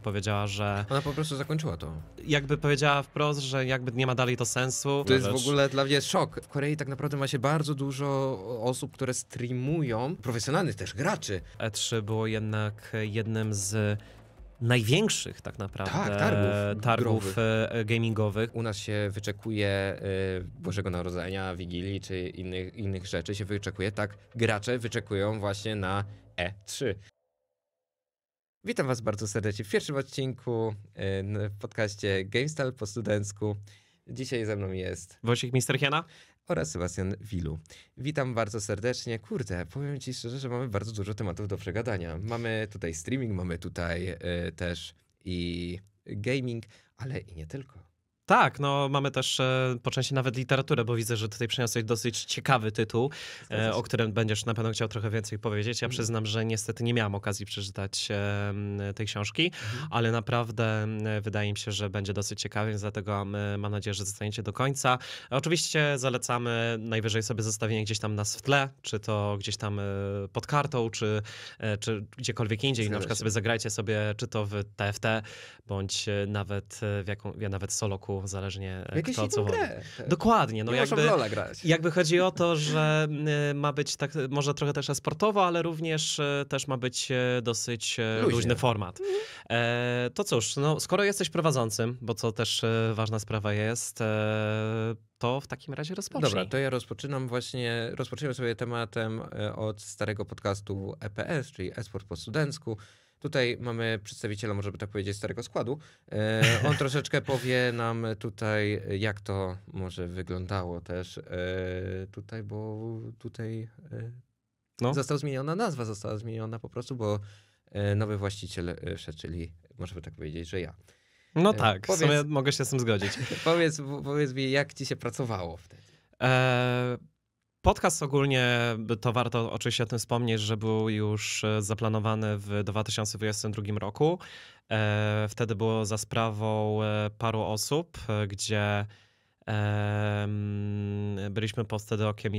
powiedziała, że... Ona po prostu zakończyła to. Jakby powiedziała wprost, że jakby nie ma dalej to sensu. To jest w ogóle dla mnie szok. W Korei tak naprawdę ma się bardzo dużo osób, które streamują, profesjonalnych też graczy. E3 było jednak jednym z największych tak naprawdę tak, targów, targów e, gamingowych. U nas się wyczekuje e, Bożego Narodzenia, Wigilii czy innych, innych rzeczy się wyczekuje, tak gracze wyczekują właśnie na E3. Witam Was bardzo serdecznie w pierwszym odcinku e, w podcaście GameStyle po studencku. Dzisiaj ze mną jest Wojciech Misterchiana oraz Sebastian Wilu. Witam bardzo serdecznie. Kurde, powiem Ci szczerze, że mamy bardzo dużo tematów do przegadania. Mamy tutaj streaming, mamy tutaj y, też i gaming, ale i nie tylko. Tak, no mamy też e, po części nawet literaturę, bo widzę, że tutaj przyniosłeś dosyć ciekawy tytuł, e, o którym będziesz na pewno chciał trochę więcej powiedzieć. Ja mhm. przyznam, że niestety nie miałam okazji przeczytać e, tej książki, mhm. ale naprawdę wydaje mi się, że będzie dosyć ciekawy, więc dlatego mam nadzieję, że zostaniecie do końca. Oczywiście zalecamy najwyżej sobie zostawienie gdzieś tam nas w tle, czy to gdzieś tam e, pod kartą, czy, e, czy gdziekolwiek indziej. Zgadza na przykład się. sobie zagrajcie sobie, czy to w TFT, bądź e, nawet w jaką, ja nawet soloku zależnie e, Jakieś kto co chodzi tak. Dokładnie. No, jakby, grać. jakby chodzi o to, że e, ma być tak, e, może trochę też sportowo, ale również też ma być dosyć Luźnie. luźny format. Mhm. E, to cóż, no, skoro jesteś prowadzącym, bo co też ważna sprawa jest, e, to w takim razie rozpocznij. Dobra, to ja rozpoczynam właśnie, rozpoczniemy sobie tematem od starego podcastu EPS, czyli Esport po studencku. Tutaj mamy przedstawiciela, może by tak powiedzieć, starego składu. E, on troszeczkę powie nam tutaj, jak to może wyglądało też e, tutaj, bo tutaj e, no. została zmieniona nazwa, została zmieniona po prostu, bo nowy właściciel Sze, czyli może by tak powiedzieć, że ja. No tak, powiedz, w sumie mogę się z tym zgodzić. powiedz, powiedz mi, jak ci się pracowało wtedy? E Podcast ogólnie, to warto oczywiście o tym wspomnieć, że był już e, zaplanowany w 2022 roku. E, wtedy było za sprawą e, paru osób, gdzie byliśmy pod wtedy okiem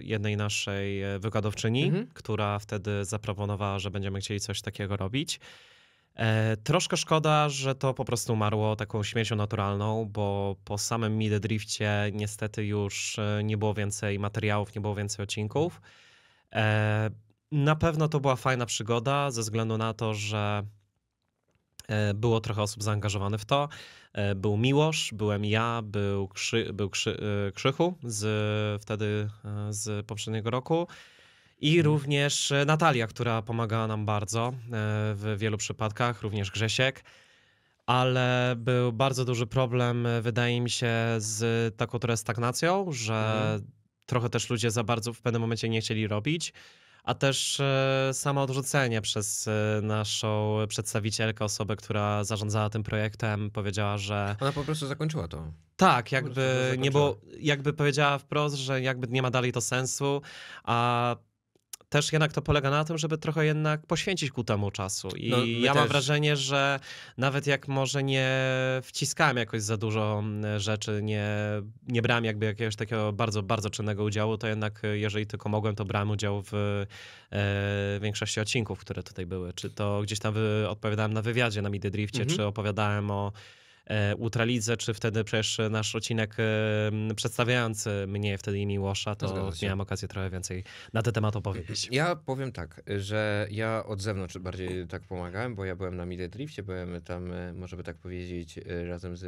jednej naszej wykładowczyni, mhm. która wtedy zaproponowała, że będziemy chcieli coś takiego robić. E, troszkę szkoda, że to po prostu umarło taką śmiercią naturalną, bo po samym Mid Drifcie niestety już e, nie było więcej materiałów, nie było więcej odcinków. E, na pewno to była fajna przygoda, ze względu na to, że e, było trochę osób zaangażowanych w to. E, był Miłosz, byłem ja, był, Krzy, był Krzy, Krzychu z, wtedy z poprzedniego roku. I mhm. również e, Natalia, która pomagała nam bardzo e, w wielu przypadkach, również Grzesiek. Ale był bardzo duży problem, e, wydaje mi się, z taką trochę stagnacją, że mhm. trochę też ludzie za bardzo w pewnym momencie nie chcieli robić, a też samo odrzucenie przez naszą przedstawicielkę, osobę, która zarządzała tym projektem, powiedziała, że. Ona po prostu zakończyła to. Tak, jakby nie było, jakby powiedziała wprost, że jakby nie ma dalej to sensu, a też jednak to polega na tym, żeby trochę jednak poświęcić ku temu czasu. I no, ja też. mam wrażenie, że nawet jak może nie wciskałem jakoś za dużo mm, rzeczy, nie, nie brałem jakby jakiegoś takiego bardzo, bardzo czynnego udziału, to jednak y, jeżeli tylko mogłem, to brałem udział w e, większości odcinków, które tutaj były. Czy to gdzieś tam odpowiadałem na wywiadzie na Mid Drifcie, mhm. czy opowiadałem o E, Ultralidze, czy wtedy przecież nasz odcinek e, przedstawiający mnie wtedy i Miłosza, to miałem okazję trochę więcej na ten temat opowiedzieć. Mhm. Ja powiem tak, że ja od zewnątrz bardziej tak pomagałem, bo ja byłem na Mid Driftie, byłem tam, e, może by tak powiedzieć, razem z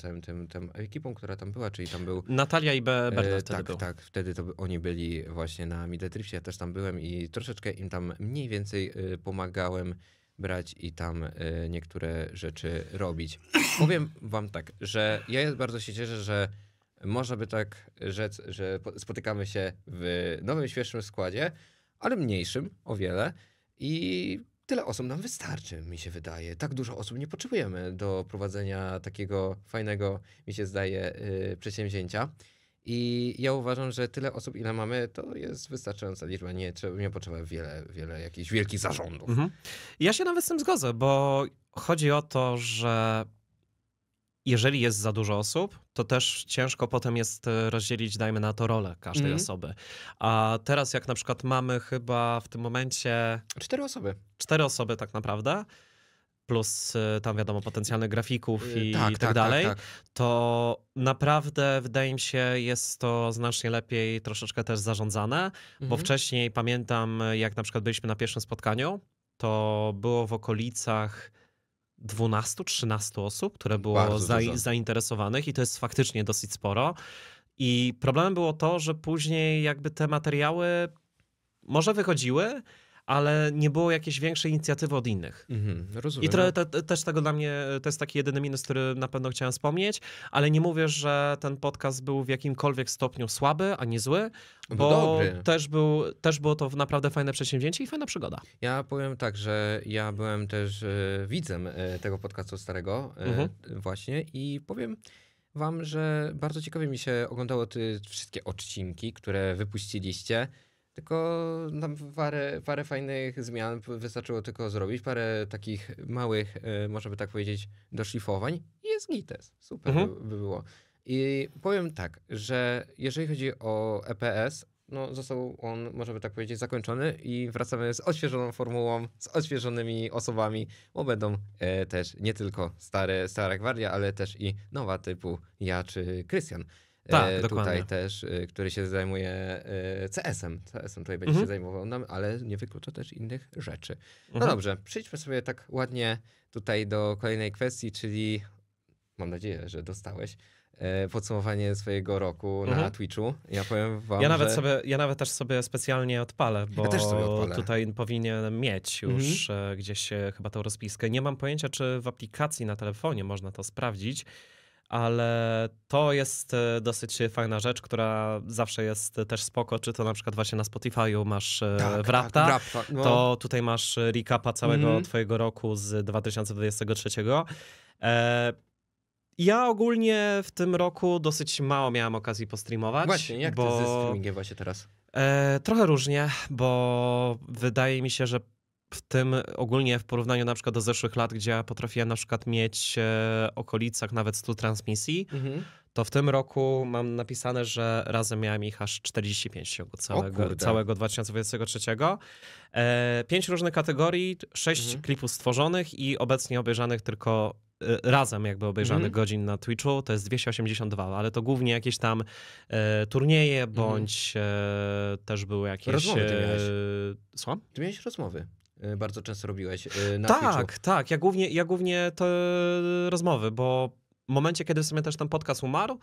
całym tym, tym ekipą, która tam była, czyli tam był... Natalia i Be Bernard Tak, był. tak, wtedy to oni byli właśnie na Mid Driftie, ja też tam byłem i troszeczkę im tam mniej więcej pomagałem brać i tam y, niektóre rzeczy robić. Powiem wam tak, że ja bardzo się cieszę, że można by tak rzec, że spotykamy się w nowym, świeższym składzie, ale mniejszym o wiele i tyle osób nam wystarczy, mi się wydaje. Tak dużo osób nie potrzebujemy do prowadzenia takiego fajnego, mi się zdaje, y, przedsięwzięcia. I ja uważam, że tyle osób, ile mamy, to jest wystarczająca liczba. Nie, nie potrzeba wiele, wiele jakichś wielkich zarządów. Mhm. Ja się nawet z tym zgodzę, bo chodzi o to, że jeżeli jest za dużo osób, to też ciężko potem jest e, rozdzielić, dajmy na to, rolę każdej mhm. osoby. A teraz, jak na przykład mamy chyba w tym momencie. Cztery osoby. Cztery osoby, tak naprawdę plus e, tam wiadomo potencjalnych grafików e, i, tak, i tak, tak, tak dalej, tak, to naprawdę wydaje mi się jest to znacznie lepiej troszeczkę też zarządzane, mhm. bo wcześniej pamiętam jak na przykład byliśmy na pierwszym spotkaniu, to było w okolicach 12-13 osób, które było za, zainteresowanych i to jest faktycznie dosyć sporo. I problemem było to, że później jakby te materiały może wychodziły, ale nie było jakiejś większej inicjatywy od innych. Mhm, rozumiem. I trochę też tego dla mnie, to jest taki jedyny minus, który na pewno chciałem wspomnieć, ale nie mówię, że ten podcast był w jakimkolwiek stopniu słaby, ani zły, bo też, był, też było to naprawdę fajne przedsięwzięcie i fajna przygoda. Ja powiem tak, że ja byłem też y, widzem y, tego podcastu starego y, mhm. właśnie i powiem wam, że bardzo ciekawie mi się oglądało te wszystkie odcinki, które wypuściliście. Tylko tam parę, parę fajnych zmian wystarczyło tylko zrobić, parę takich małych, e, można by tak powiedzieć, doszlifowań i jest gites. Super mhm. by było. I powiem tak, że jeżeli chodzi o EPS, no, został on, można by tak powiedzieć, zakończony i wracamy z odświeżoną formułą, z odświeżonymi osobami, bo będą e, też nie tylko stare, stara gwardia, ale też i nowa typu ja czy Krystian tak, e, tutaj też, e, który się zajmuje e, CS-em. CS-em tutaj będzie mhm. się zajmował nam, no, ale nie wyklucza też innych rzeczy. No mhm. dobrze, przejdźmy sobie tak ładnie tutaj do kolejnej kwestii, czyli mam nadzieję, że dostałeś podsumowanie swojego roku mhm. na Twitchu. Ja powiem wam, ja nawet że... sobie, Ja nawet też sobie specjalnie odpalę, bo ja odpalę. tutaj powinien mieć już mhm. gdzieś chyba tą rozpiskę. Nie mam pojęcia, czy w aplikacji na telefonie można to sprawdzić, ale to jest e, dosyć fajna rzecz, która zawsze jest e, też spoko, czy to na przykład właśnie na Spotify'u masz e, tak, tak, no. to tutaj masz recapa całego mm. twojego roku z 2023. E, ja ogólnie w tym roku dosyć mało miałem okazji postreamować. Właśnie, jak bo... ty ze streamingiem właśnie teraz? E, trochę różnie, bo wydaje mi się, że w tym ogólnie w porównaniu na przykład do zeszłych lat, gdzie ja potrafiłem na przykład mieć e, w okolicach nawet 100 transmisji, mhm. to w tym roku mam napisane, że razem miałem ich aż 45 całego, całego 2023. E, pięć różnych kategorii, sześć mhm. klipów stworzonych i obecnie obejrzanych tylko e, razem jakby obejrzanych mm godzin na Twitchu to jest 282, ale to głównie jakieś tam e, turnieje, mhm. bądź mm e, też były jakieś... Rozmowy ty e, miałeś. E, słucham? Ty miałeś rozmowy. Y, bardzo często robiłeś y, na Tak, Twitchu. tak. Ja głównie, ja głównie te rozmowy, bo w momencie, kiedy w sumie też ten podcast umarł,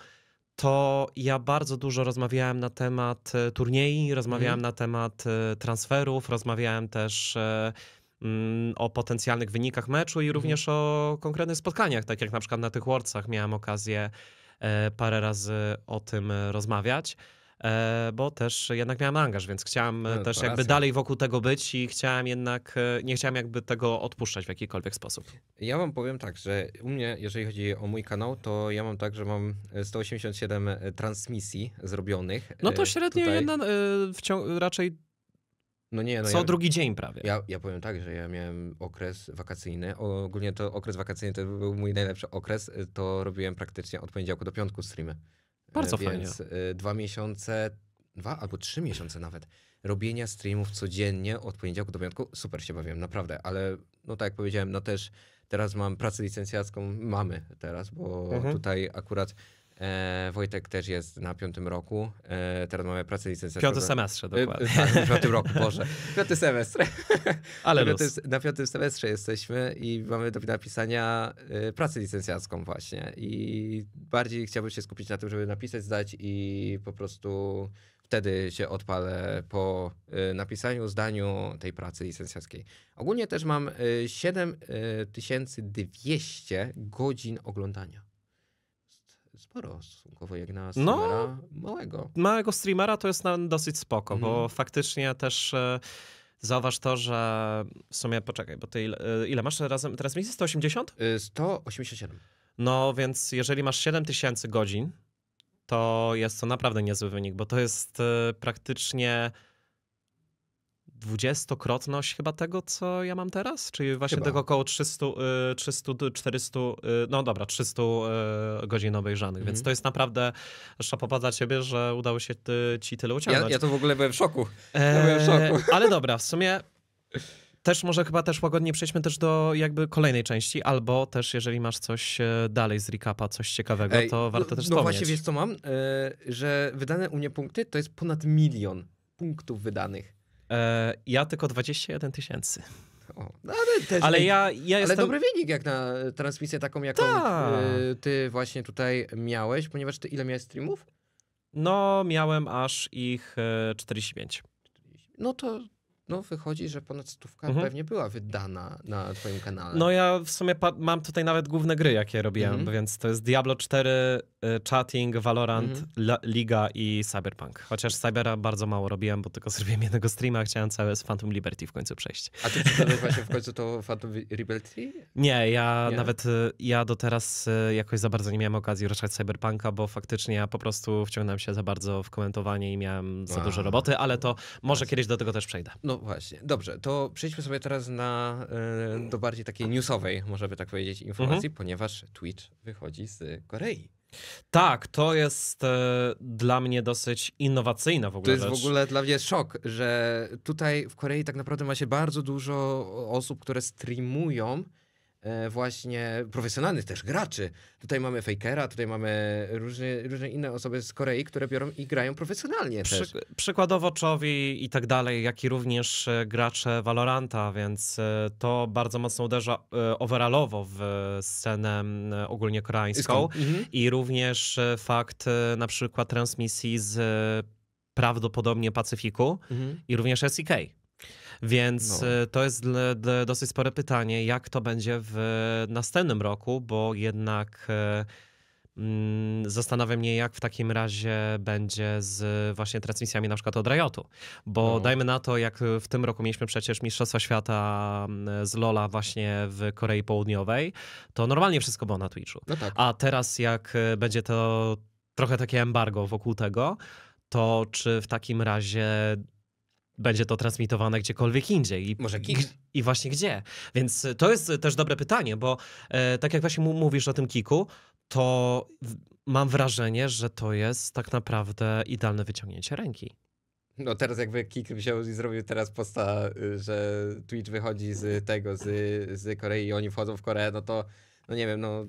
to ja bardzo dużo rozmawiałem na temat y, turniej, rozmawiałem mhm. na temat transferów, rozmawiałem też mm, o potencjalnych wynikach meczu i mhm. również o konkretnych spotkaniach, tak jak na przykład na tych Wordsach miałem okazję e, parę razy o tym e, rozmawiać. E, bo też jednak miałem angaż, więc chciałem e, no, też jakby racja. dalej wokół tego być i chciałem jednak, e, nie chciałem jakby tego odpuszczać w jakikolwiek sposób. Ja wam powiem tak, że u mnie, jeżeli chodzi o mój kanał, to ja mam tak, że mam 187 transmisji zrobionych. No to średnio tutaj. jedna, raczej no nie, no Co ja, drugi dzień prawie. Ja, ja powiem tak, że ja miałem okres wakacyjny. Ogólnie to okres wakacyjny to był mój najlepszy okres. To robiłem praktycznie od poniedziałku do piątku streamy. Bardzo e, Więc fajnie. E, dwa miesiące, dwa albo trzy miesiące nawet robienia streamów codziennie od poniedziałku do piątku. Super się bawiłem, naprawdę, ale no tak jak powiedziałem, no też teraz mam pracę licencjacką, mamy teraz, bo mhm. tutaj akurat E, Wojtek też jest na piątym roku. E, teraz mamy pracę licencjacką. Piąty semestrze, e, dokładnie. E, tak, w piątym roku, Boże. Piąty semestr. Ale na na piątym semestrze jesteśmy i mamy do napisania e, pracę licencjacką właśnie. I bardziej chciałbym się skupić na tym, żeby napisać, zdać i po prostu wtedy się odpalę po e, napisaniu, zdaniu tej pracy licencjackiej. Ogólnie też mam 7200 godzin oglądania sporo stosunkowo jak na no, streamera no, małego. Małego streamera to jest dosyć spoko, bo mhm. faktycznie też e, zauważ to, że w sumie, poczekaj, bo ty ile, e, ile masz razem transmisji? 180? 187. No więc jeżeli masz 7000 godzin, to jest to naprawdę niezły wynik, bo to jest e, praktycznie dwudziestokrotność chyba tego, co ja mam teraz, czyli właśnie chyba. tego około 300, 300, 400, no dobra, 300 y, godzin obejrzanych, mhm. więc to jest naprawdę szapopa dla ciebie, że udało się ty, ci tyle uciągnąć. Ja, ja to w ogóle byłem w szoku. Eee, byłem w szoku. Ale dobra, w sumie też może chyba też łagodnie przejdźmy też do jakby kolejnej części, albo też jeżeli masz coś e, dalej z recapa, coś ciekawego, Ej, to no- warto no, też wspomnieć. No właśnie, wiesz co mam? E, że wydane u mnie punkty to jest ponad milion punktów wydanych. E, ja tylko 21 tysięcy. O, no ale, też, ale ja, ja ale jestem... dobry wynik jak na e, transmisję taką, jaką Ta. E, ty właśnie tutaj miałeś, ponieważ ty ile miałeś streamów? No, miałem aż ich 45. E, no to no wychodzi, że ponad stówka mhm. pewnie była wydana na twoim kanale. No ja w sumie mam tutaj nawet główne gry, jakie robiłem, mhm. więc to jest Diablo 4, y, Chatting, Valorant, mhm. Liga i Cyberpunk. Chociaż Cybera bardzo mało robiłem, bo tylko zrobiłem jednego streama, chciałem całe z Phantom Liberty w końcu przejść. A ty przygotowywałeś się w końcu to Phantom Liberty? Nie, ja nie? nawet, y, ja do teraz y, jakoś za bardzo nie miałem okazji ruszać Cyberpunka, bo faktycznie ja po prostu wciągnąłem się za bardzo w komentowanie i miałem za dużo roboty, ale to może kiedyś do tego też przejdę. No właśnie, dobrze, to przejdźmy sobie teraz na, e, do bardziej takiej newsowej, by tak powiedzieć, informacji, mhm. ponieważ Twitch wychodzi z Korei. Tak, to jest e, dla mnie dosyć innowacyjna w ogóle. To jest rzecz. w ogóle dla mnie szok, że tutaj w Korei tak naprawdę ma się bardzo dużo osób, które streamują E, właśnie profesjonalnych też graczy. Tutaj mamy Fakera, tutaj mamy różne, różne inne osoby z Korei, które biorą i grają profesjonalnie Przy, też. Przykładowo Czowi i tak dalej, jak i również e, gracze Valoranta, więc e, to bardzo mocno uderza overallowo w scenę ogólnie koreańską mhm. i również fakt na przykład transmisji z prawdopodobnie Pacyfiku mhm. i również SEK. Więc no. E, to jest dosyć spore pytanie, jak to będzie w e, następnym roku, bo jednak e, mm, zastanawiam mnie, jak w takim razie będzie z właśnie transmisjami na przykład od Riotu. Bo no. dajmy na to, jak w tym roku mieliśmy przecież Mistrzostwa Świata mm, z Lola właśnie w Korei Południowej, to normalnie wszystko było na Twitchu. No tak. A teraz jak będzie to trochę takie embargo wokół tego, to czy w takim razie będzie to transmitowane gdziekolwiek indziej. I, Może I właśnie gdzie. Więc e, to jest też dobre pytanie, bo e, tak jak właśnie mówisz o tym kiku, to mam wrażenie, że to jest tak naprawdę idealne wyciągnięcie ręki. No teraz jakby Kik wziął i zrobił teraz posta, y, że Twitch wychodzi z tego, z, z Korei i oni wchodzą w Koreę, no to, no nie wiem, no...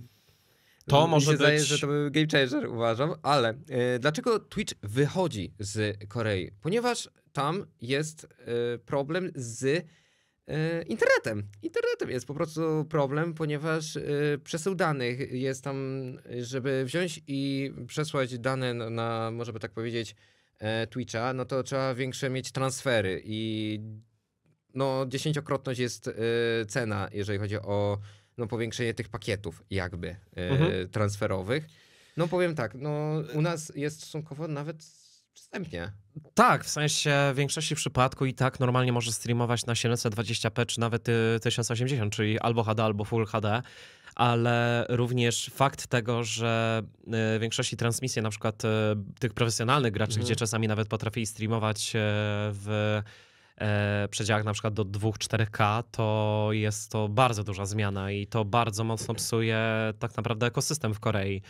To może się być... Zdaje, że to był game changer, uważam, ale y, dlaczego Twitch wychodzi z Korei? Ponieważ tam jest e, problem z e, internetem. Internetem jest po prostu problem, ponieważ e, przesył danych jest tam, żeby wziąć i przesłać dane na, może by tak powiedzieć, Twitcha, no to trzeba większe mieć transfery i no dziesięciokrotność jest cena, jeżeli chodzi o no, powiększenie tych pakietów jakby mhm. transferowych. No powiem tak, no u nas jest stosunkowo nawet wstępnie. Tak, w sensie w większości przypadku i tak normalnie możesz streamować na 720p czy nawet 1080, czyli albo HD, albo Full HD, ale również fakt tego, że w y, większości transmisji na przykład y, tych profesjonalnych graczy, mhm. gdzie czasami nawet potrafili streamować y, w E, przedziałach na przykład do 2-4K, to jest to bardzo duża zmiana i to bardzo mocno psuje tak naprawdę ekosystem w Korei. E,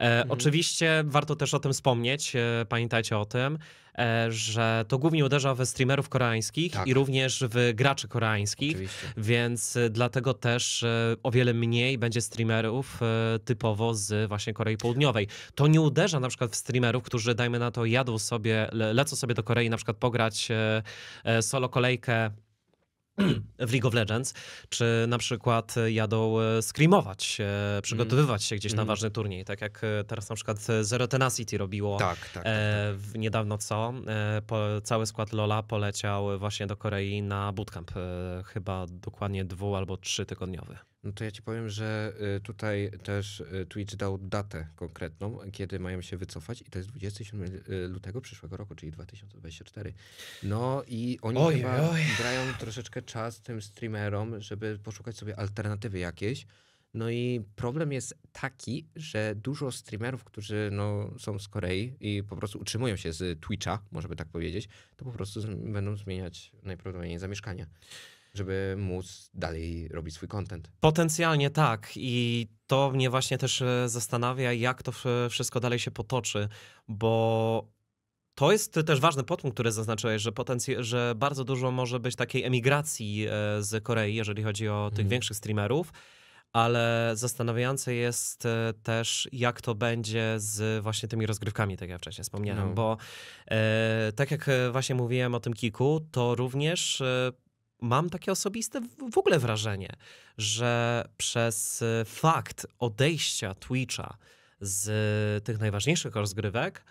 mhm. Oczywiście warto też o tym wspomnieć, e, pamiętajcie o tym. E, że to głównie uderza we streamerów koreańskich tak. i również w graczy koreańskich, Oczywiście. więc e, dlatego też e, o wiele mniej będzie streamerów typowo z właśnie Korei Południowej. To nie uderza na przykład w streamerów, którzy dajmy na to jadą sobie, lecą sobie do Korei na przykład pograć solo kolejkę w League of Legends, czy na przykład e, jadą e, screamować e, przygotowywać się gdzieś mm. na mhm. ważny turniej, tak jak teraz na przykład Zero Tenacity robiło tak, tak, tak, e, tak. niedawno co, po, cały skład Lola poleciał właśnie do Korei na bootcamp, chyba dokładnie dwu albo trzy tygodniowy. No to ja ci powiem, że y, tutaj też y, Twitch dał datę konkretną, kiedy mają się wycofać i to jest 27 y, lutego przyszłego roku, czyli 2024. No i oni oj, chyba grają troszeczkę czas tym streamerom, żeby poszukać sobie alternatywy jakieś. No i problem jest taki, że dużo streamerów, którzy no, są z Korei i po prostu utrzymują się z Twitcha, można by tak powiedzieć, to po prostu będą zmieniać najprawdopodobniej zamieszkanie żeby móc dalej robić swój content. Potencjalnie tak i to mnie właśnie też e, zastanawia, jak to wszystko dalej się potoczy, bo to jest też ważny podpunkt, który zaznaczyłeś, że, potencj- że bardzo dużo może być takiej emigracji e, z Korei, jeżeli chodzi o tych mhm. większych streamerów, ale zastanawiające jest e, też, jak to będzie z właśnie tymi rozgrywkami, tak jak wcześniej wspomniałem, no. bo e, tak jak właśnie mówiłem o tym kiku, to również e, mam takie osobiste w ogóle wrażenie, że przez y, fakt odejścia Twitcha z y, tych najważniejszych rozgrywek,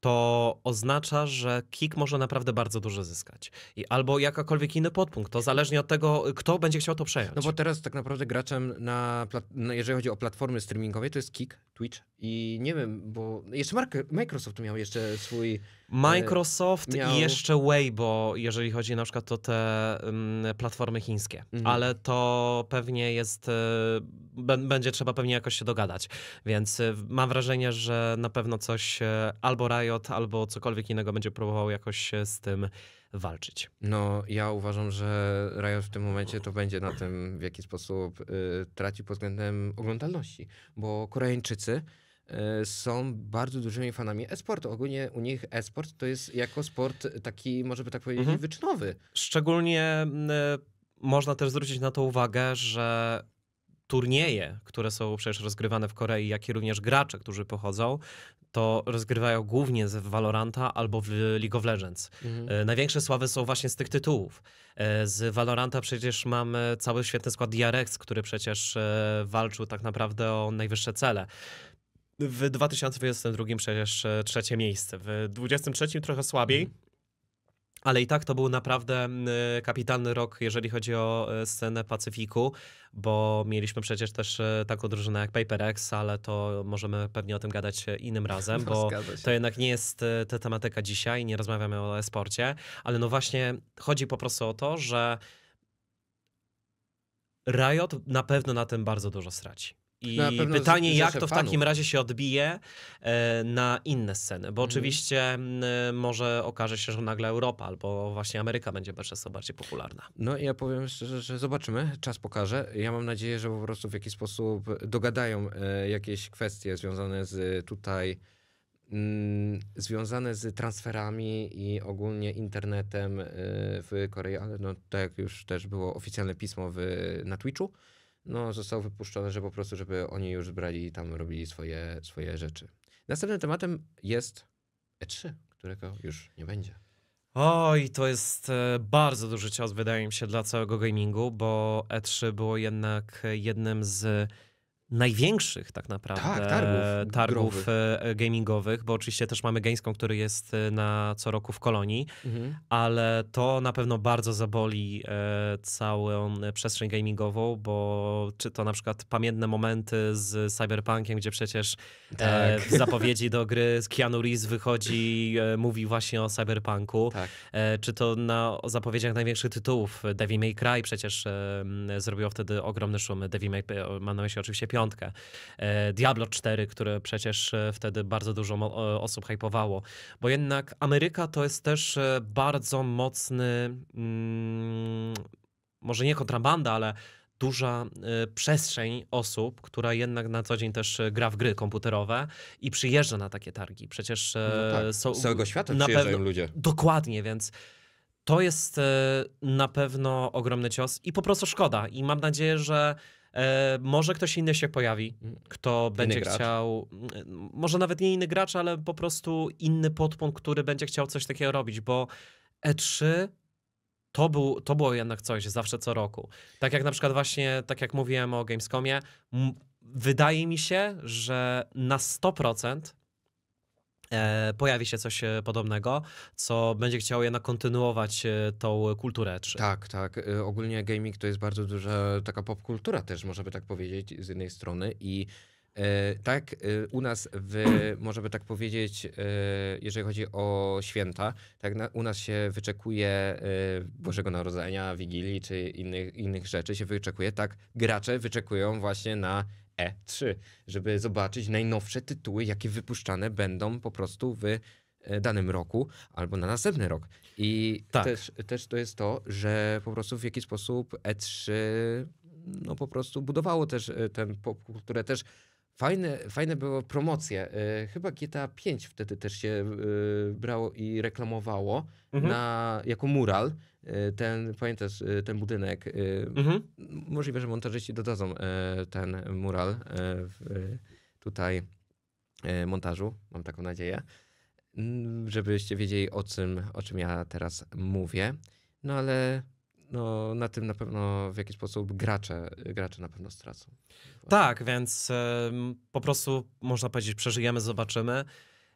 to oznacza, że Kik może naprawdę bardzo dużo zyskać. I albo jakakolwiek inny podpunkt, to zależnie od tego, y, kto będzie chciał to przejąć. No bo teraz tak naprawdę graczem, na, na no jeżeli chodzi o platformy streamingowe, to jest Kik, Twitch i nie wiem, bo jeszcze Mark Microsoft miał jeszcze swój E, Microsoft miał... i jeszcze Weibo, jeżeli chodzi na przykład o te mm, platformy chińskie. Mhm. Ale to pewnie jest, e, będzie trzeba pewnie jakoś się dogadać. Więc e, mam wrażenie, że na pewno coś albo Riot, albo cokolwiek innego będzie próbował jakoś z tym walczyć. No, ja uważam, że Riot w tym momencie to będzie na tym, w jaki sposób y, traci pod względem oglądalności, bo Koreańczycy E, są bardzo dużymi fanami e-sportu. Ogólnie u nich e-sport to jest jako sport taki, może by tak powiedzieć, mhm. wyczynowy. Szczególnie e, można też zwrócić na to uwagę, że turnieje, które są przecież rozgrywane w Korei, jak i również gracze, którzy pochodzą, to rozgrywają głównie z Valoranta albo w League of Legends. Mhm. E, największe sławy są właśnie z tych tytułów. Z Valoranta przecież mamy cały świetny skład DRX, który przecież walczył tak naprawdę o najwyższe cele w 2022 przecież e, trzecie miejsce, w 2023 trochę słabiej. Mm. Ale i tak to był naprawdę e, kapitalny rok, jeżeli chodzi o e, scenę Pacyfiku, bo mieliśmy przecież też taką drużynę jak PaperX, ale to możemy pewnie o tym gadać innym razem, no, bo to jednak nie jest ta tematyka dzisiaj, nie rozmawiamy o e-sporcie, ale no właśnie chodzi po prostu o to, że Riot na pewno na tym bardzo dużo straci. I pytanie, jak to w takim razie się odbije e, na inne sceny, bo mm. oczywiście może okaże się, że nagle Europa albo właśnie Ameryka będzie przez to bardziej popularna. No ja powiem szczerze, że zobaczymy, czas pokaże. Ja mam nadzieję, że po prostu w jakiś sposób dogadają e, jakieś kwestie związane z e, tutaj związane z transferami i ogólnie internetem w Korei, ale no tak jak już też było oficjalne pismo w, na Twitchu, no, został wypuszczony, że po prostu, żeby oni już brali i tam robili swoje, swoje rzeczy. Następnym tematem jest E3, którego już nie będzie. Oj, to jest e, bardzo duży cios, wydaje mi się, dla całego gamingu, bo E3 było jednak jednym z największych tak naprawdę tak, targów, targów e, e, gamingowych, bo oczywiście też mamy Gamescom, który jest e, na co roku w Kolonii, mhm. ale to na pewno bardzo zaboli całą przestrzeń gamingową, bo czy to na przykład pamiętne momenty z Cyberpunkiem, gdzie przecież tak. w zapowiedzi do gry Keanu Reeves wychodzi, mówi właśnie o Cyberpunku, tak. czy to na zapowiedziach największych tytułów, Devil May Cry przecież zrobiło wtedy ogromny szumy, Devil May, mam na myśli oczywiście piątkę, E, Diablo 4, które przecież e, wtedy bardzo dużo e, osób hypowało, bo jednak Ameryka to jest też bardzo mocny, mm, może nie kontrabanda, ale duża przestrzeń osób, która jednak na co dzień też gra w gry komputerowe i przyjeżdża na takie targi. Przecież no tak. są, z całego świata przyjeżdżają pewno, ludzie. Dokładnie, więc to jest na pewno ogromny cios i po prostu szkoda. I mam nadzieję, że E, może ktoś inny się pojawi, kto inny będzie gracz. chciał, mm, może nawet nie inny gracz, ale po prostu inny podpunkt, który będzie chciał coś takiego robić, bo E3 to, był, to było jednak coś zawsze co roku. Tak jak na przykład właśnie, tak jak mówiłem o Gamescomie, wydaje mi się, że na 100% E, pojawi się coś e, podobnego, co będzie chciało jednak kontynuować e, tą kulturę. Czy... Tak, tak. Ogólnie gaming to jest bardzo duża taka popkultura też, można by tak powiedzieć, z jednej strony i e, tak, e, u nas, w, można by tak powiedzieć, e, jeżeli chodzi o święta, tak na, u nas się wyczekuje Bożego Narodzenia, Wigilii czy innych, innych rzeczy, się wyczekuje, tak gracze wyczekują właśnie na E3, żeby zobaczyć najnowsze tytuły, jakie wypuszczane będą po prostu w e, danym roku albo na następny rok. I tak. też, też to jest to, że po prostu w jakiś sposób E3 no po prostu budowało też e, ten pop, które też fajne, fajne były promocje. E, chyba GTA 5 wtedy też się brało i reklamowało mhm. na, jako mural. Y, ten, pamiętasz y, ten budynek, y, mhm. możliwe, że montażyści dodadzą ten mural w, tutaj montażu, mam taką nadzieję, mm, żebyście wiedzieli o czym, o czym ja teraz mówię. No ale no, na tym na pewno w jakiś sposób gracze, gracze na pewno stracą. Tak, więc po prostu można powiedzieć, przeżyjemy, zobaczymy.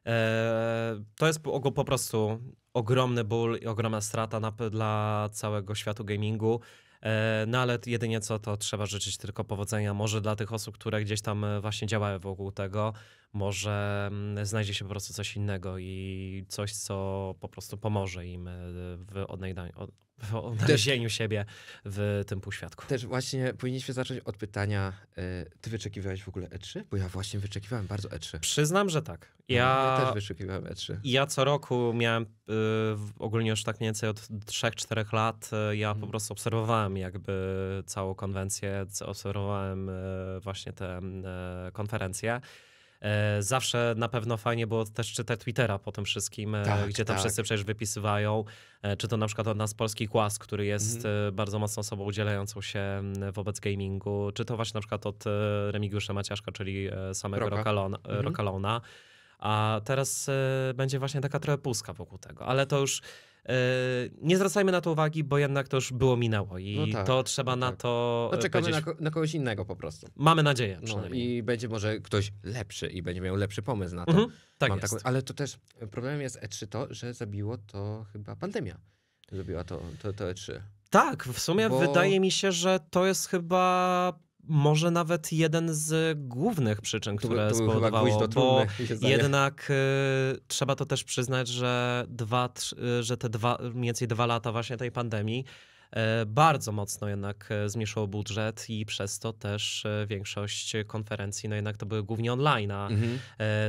E, to jest po prostu ogromny ból i ogromna strata na, dla całego światu gamingu. E, no ale jedynie co, to trzeba życzyć tylko powodzenia może dla tych osób, które gdzieś tam e, właśnie działają wokół tego, może mm, znajdzie się po prostu coś innego i coś, co po prostu pomoże im e, w, odnajdaniu, w odnalezieniu siebie w tym półświadku. Też właśnie powinniśmy zacząć od pytania, e, ty wyczekiwałeś w ogóle E3? Bo ja właśnie wyczekiwałem bardzo E3. Przyznam, że tak. Ja, ja też wyczekiwałem E3. Ja co roku miałem, e, ogólnie już tak mniej więcej od 3-4 lat, ja hmm. po mhm. prostu obserwowałem jakby całą konwencję, obserwowałem właśnie te mm, konferencje. E, zawsze na pewno fajnie było też czytać Twittera po tym wszystkim, e, tak, gdzie tam tak. wszyscy przecież wypisywają, e, czy to na przykład od nas polski Kłas, który jest mhm. bardzo mocno osobą udzielającą się wobec gamingu, czy to właśnie na przykład od Remigiusza Maciaszka, czyli samego Rokalona. Mhm. Rokalona. A teraz będzie właśnie taka trochę pustka wokół tego, ale to już E, nie zwracajmy na to uwagi, bo jednak to już było minęło i no tak, to trzeba no tak. na to. E, no czekamy na, ko na, kogoś innego po prostu. Mamy nadzieję. No, I będzie może ktoś lepszy i będzie miał lepszy pomysł na to. Mhm, tak Mam jest. Taką... ale to też e, problemem jest E3 to, że zabiło to chyba pandemia. Zrobiła to, to, to E3. Tak, w sumie bo... wydaje mi się, że to jest chyba może nawet jeden z głównych przyczyn, które które to spowodowało, bo jednak y, trzeba to też przyznać, że, dwa, y, że te dwa, mniej więcej dwa lata właśnie tej pandemii E, bardzo mocno jednak e, zmniejszyło budżet i przez to też e, większość konferencji, no jednak to były głównie online, a mhm.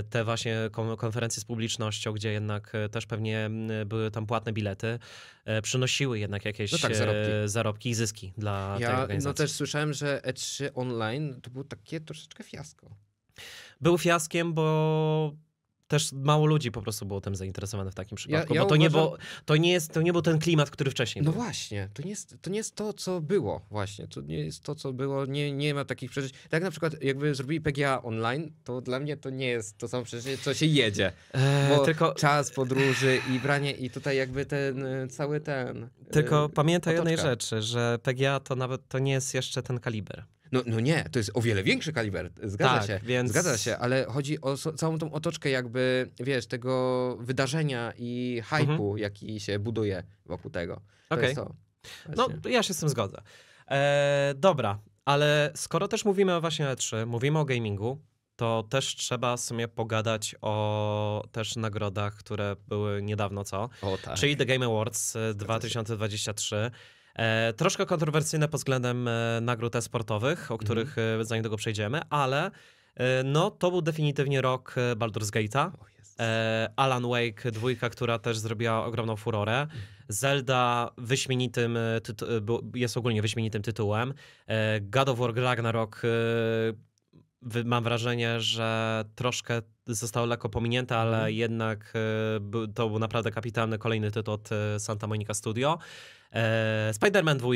te właśnie konferencje z publicznością, gdzie jednak też pewnie były tam płatne bilety, przynosiły jednak jakieś no tak, zarobki. zarobki. i zyski dla ja, tej no, organizacji. No też słyszałem, że E3 online to było takie troszeczkę fiasko. Był fiaskiem, bo też mało ludzi po prostu było tym zainteresowanych w takim przypadku, ja, ja bo to, nie było, to, nie jest, to nie był ten klimat, który wcześniej no był. No właśnie, to nie, jest, to nie jest to, co było właśnie, to nie jest to, co było, nie, nie ma takich przeżyć. Tak na przykład jakby zrobili PGA online, to dla mnie to nie jest to samo przeżycie, co się jedzie, eee, bo tylko... czas podróży i branie i tutaj jakby ten e, cały ten... E, tylko e, pamiętaj otoczka. jednej rzeczy, że PGA to nawet to nie jest jeszcze ten kaliber. No, no nie, to jest o wiele większy kaliber, zgadza tak, się. Więc... Zgadza się, ale chodzi o so, całą tą otoczkę jakby, wiesz, tego wydarzenia i hypu, mhm. jaki się buduje wokół tego. Okej. okay. No, ja się z tym zgodzę. E, dobra, ale skoro też mówimy właśnie o e E3, mówimy o gamingu, to też trzeba w sumie pogadać o też nagrodach, które były niedawno, co? O, tak. Czyli The Game Awards 2023. E, E, troszkę kontrowersyjne pod względem e, nagród sportowych, o mhm. których mm. e, za niedługo przejdziemy, ale e, no, to był definitywnie rok e, Baldur's Gate'a. E, Alan Wake, dwójka, która też zrobiła ogromną furorę. Mhm. Zelda wyśmienitym e, jest ogólnie wyśmienitym tytułem. God of War Ragnarok mam wrażenie, że troszkę zostało lekko pominięte, ale mm. jednak to był naprawdę kapitalny kolejny tytuł od Santa Monica Studio. E, Spider-Man 2,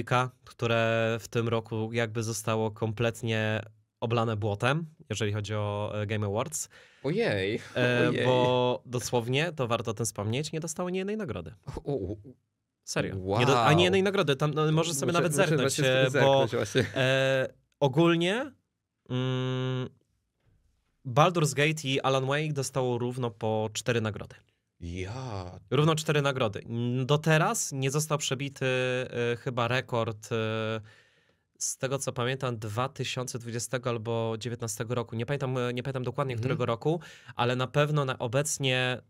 które w tym roku jakby zostało kompletnie oblane błotem, jeżeli chodzi o e, Game Awards. Ojej, e, ojej. E, bo dosłownie, to warto o tym wspomnieć, nie dostało ani jednej nagrody. O, o, o. Serio. Wow. Nie do, ani jednej nagrody. Tam, no, możesz sobie muszę, nawet zerknąć, bo e, ogólnie mm, Baldur's Gate i Alan Wake dostało równo po cztery nagrody. Ja. Równo cztery nagrody. Do teraz nie został przebity y, chyba rekord. Y, z tego co pamiętam, 2020 albo 2019 roku. Nie pamiętam, y, nie pamiętam dokładnie mhm. którego roku, ale na pewno na obecnie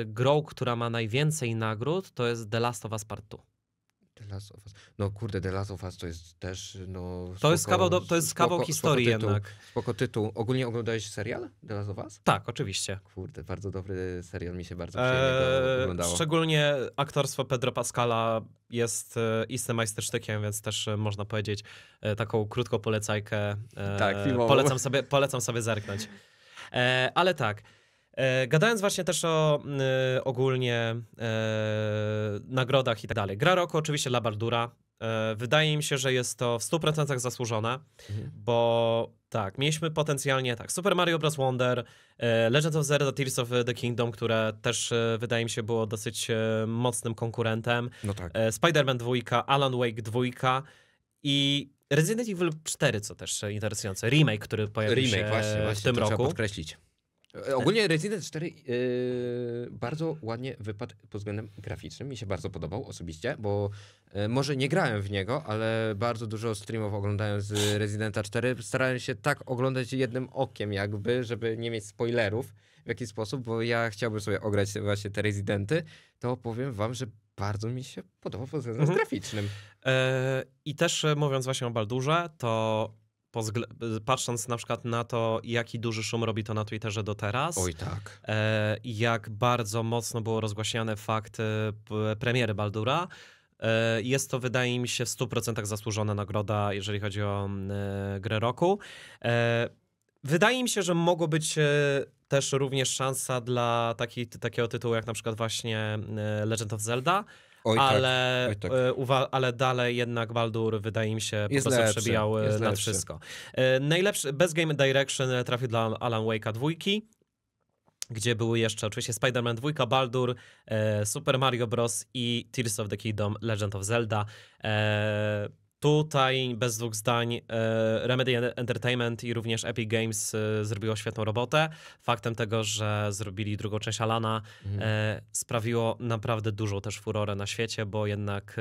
y, grą, która ma najwięcej nagród, to jest The Last of Us Part 2. The Last of Us. No kurde, The Last of Us to jest też, no... To jest kawał, do, to jest spoko, kawał historii spoko tytuł, jednak. Spoko tytuł. Ogólnie oglądałeś serial The Last of Us? Tak, oczywiście. Kurde, bardzo dobry serial, mi się bardzo eee, przyjemnie eee, oglądało. Szczególnie aktorstwo Pedro Pascala jest e, istnym majstersztykiem, więc też e, można powiedzieć e, taką krótką polecajkę. Tak, filmową. Polecam sobie, polecam sobie zerknąć. Ale tak... E, gadając właśnie też o y, ogólnie y, nagrodach i tak dalej. Gra roku oczywiście dla Baldura. Y, wydaje mi się, że jest to w 100% zasłużone, mhm. bo tak, mieliśmy potencjalnie tak Super Mario Bros. Wonder, Legend of Zelda Tears of the Kingdom, które też wydaje mi się było dosyć mocnym konkurentem. No tak. Spider-Man 2, Alan Wake 2 i Resident Evil 4, co też interesujące. Remake, który pojawił remake, się właśnie, właśnie, w tym to roku. Trzeba podkreślić. E, ogólnie Resident 4 yy, e, bardzo ładnie wypadł pod względem graficznym. Mi się bardzo podobał osobiście, bo yy, może nie grałem w niego, ale bardzo dużo streamów oglądałem z Residenta 4. Starałem się tak oglądać jednym okiem jakby, żeby nie mieć spoilerów w jakiś sposób, bo ja chciałbym sobie ograć właśnie te Residenty, to powiem wam, że bardzo mi się podobał pod względem mhm. graficznym. Yy, I też mówiąc właśnie o Baldurze, to E, patrząc na przykład na to, jaki duży szum robi to na Twitterze do teraz. Oj tak. E, jak bardzo mocno było rozgłaśniane fakt premiery Baldura. E, jest to, wydaje mi się, w 100% zasłużona nagroda, jeżeli chodzi o grę roku. Wydaje mi się, że mogło być też również szansa dla taki, takiego tytułu jak na przykład właśnie Legend of Zelda, Oj, ale, tak. Oj, tak. tak. E, uwa- ale dalej jednak Baldur wydaje mi się po jest prostu przebijał nad wszystko. E, najlepszy, Best Game Direction trafił dla Alan Wake'a dwójki, gdzie były jeszcze oczywiście Spider-Man 2, Baldur, e, Super Mario Bros. i Tears of the Kingdom, Legend of Zelda. Tutaj bez dwóch zdań e, Remedy Entertainment i również Epic Games e, zrobiło świetną robotę. Faktem tego, że zrobili drugą część Alana mhm. E, sprawiło naprawdę dużo też furorę na świecie, bo jednak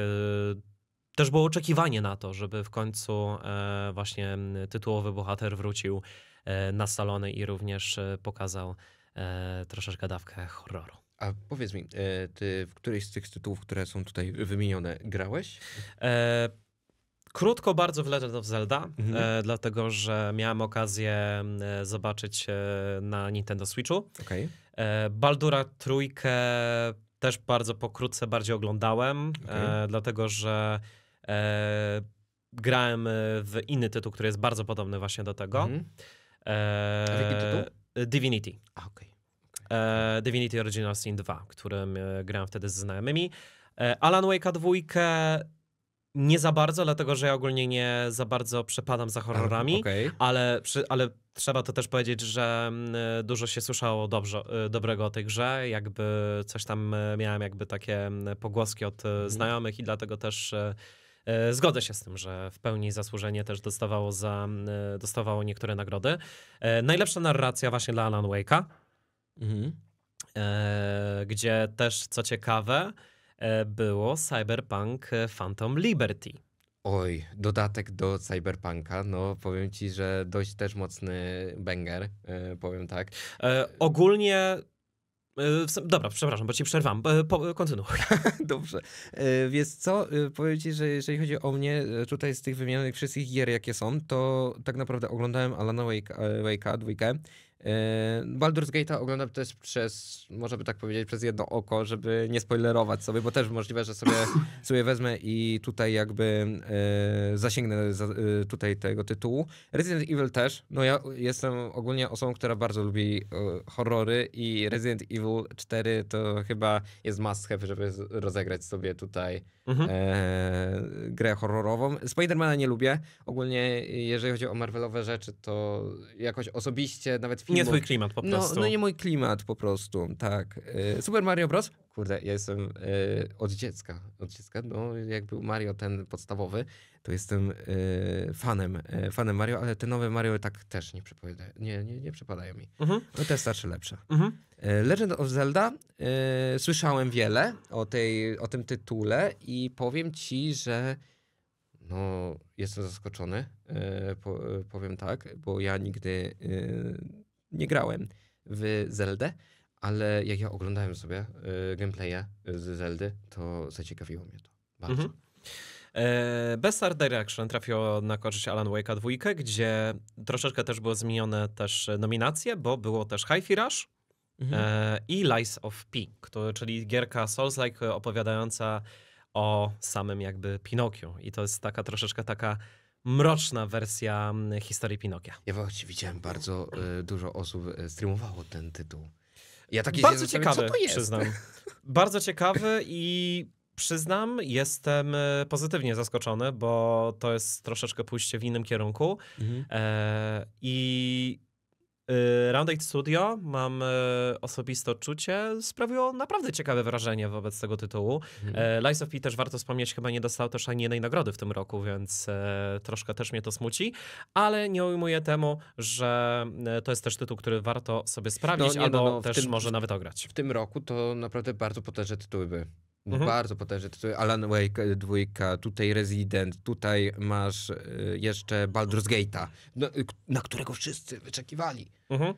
też było oczekiwanie na to, żeby w końcu właśnie tytułowy bohater wrócił na salony i również pokazał troszeczkę dawkę horroru. A powiedz mi, ty w którejś z tych tytułów, które są tutaj wymienione, grałeś? E Krótko bardzo w Legend of Zelda, mhm. e, dlatego że miałem okazję e, zobaczyć e, na Nintendo Switchu. Okay. E, Baldura trójkę też bardzo pokrótce bardziej oglądałem, e, okay. dlatego że e, grałem w inny tytuł, który jest bardzo podobny właśnie do tego. Mhm. jaki tytuł? Divinity. A, okay. okay. Divinity Original Sin 2, którym grałem wtedy z znajomymi. Alan Wake'a dwójkę nie za bardzo, dlatego że ja ogólnie nie za bardzo przepadam za horrorami, A, okay. ale, przy, ale trzeba to też powiedzieć, że mm, e, dużo się słyszało dobrze, e, dobrego o tej grze, jakby coś tam e, miałem jakby takie mm, pogłoski od mhm. znajomych i dlatego też Zgodzę się z tym, że w pełni zasłużenie też dostawało, za, mm, dostawało niektóre nagrody. Najlepsza narracja właśnie dla Alan Wake'a, mhm. gdzie też co ciekawe, E, było Cyberpunk e, Phantom Liberty. Oj, dodatek do Cyberpunka, no powiem ci, że dość też mocny banger, e, powiem tak. E, ogólnie Dobra, przepraszam, bo ci przerwam. Po, kontynuuj. Dobrze. Więc co, powiem ci, że jeżeli chodzi o mnie, tutaj z tych wymienionych wszystkich gier, jakie są, to tak naprawdę oglądałem Alana Wake'a, Wake dwójkę E, Baldur's Gate oglądam też przez, można by tak powiedzieć, przez jedno oko, żeby nie spoilerować sobie, bo też możliwe, że sobie, sobie wezmę i tutaj jakby e, zasięgnę za, e, tutaj tego tytułu. Resident Evil też. No ja jestem ogólnie osobą, która bardzo lubi e, horrory i Resident Evil 4 to chyba jest must have, żeby rozegrać sobie tutaj mhm. E, grę horrorową. Spidermana nie lubię. Ogólnie jeżeli chodzi o Marvelowe rzeczy, to jakoś osobiście nawet nie twój klimat po prostu. No, no nie mój klimat po prostu, tak. E, Super Mario Bros. Kurde, ja jestem e, od dziecka, od dziecka, no jak był Mario ten podstawowy, to jestem e, fanem, fanem Mario, ale te nowe Mario tak też nie, przypadają, nie, nie, nie przypadają mi. Mhm. No te starsze lepsze. Mhm. Legend of Zelda, słyszałem wiele o, tej, o tym tytule i powiem ci, że no, jestem zaskoczony, po, powiem tak, bo ja nigdy e, nie grałem w Zeldę, ale jak ja oglądałem sobie y, gameplaye y, z Zeldy, to zaciekawiło mnie to bardzo. Mhm. E, Best Art Direction trafiło na korzyść Alan Wake'a dwójkę, gdzie troszeczkę też było zmienione też nominacje, bo było też Hi-Fi Rush mhm. E, i Lies of P, który, czyli gierka Souls-like opowiadająca o samym jakby Pinokio. I to jest taka troszeczkę taka mroczna wersja mm, historii Pinokia. Ja właśnie widziałem bardzo y, dużo osób e, streamowało ten tytuł. Ja taki bardzo ciekawy, co to jest? przyznam. bardzo ciekawy i przyznam, jestem e, pozytywnie zaskoczony, bo to jest troszeczkę pójście w innym kierunku. Mhm. E, I Y, Round 8 Studio, mam y, osobiste odczucie, sprawiło naprawdę ciekawe wrażenie wobec tego tytułu. Hmm. Lies of P też warto wspomnieć, chyba nie dostał też ani jednej nagrody w tym roku, więc troszkę też mnie to smuci, ale nie ujmuję temu, że to jest też tytuł, który warto sobie no sprawdzić, no, albo no, no, też tym, może nawet ograć. W tym roku to naprawdę bardzo potężne tytuły były. Mhm. Bardzo potężny tytuł. Alan Wake y, dwójka, tutaj Resident, tutaj masz y, jeszcze Baldur's Gate'a, na, no, y, na którego wszyscy wyczekiwali. Mhm.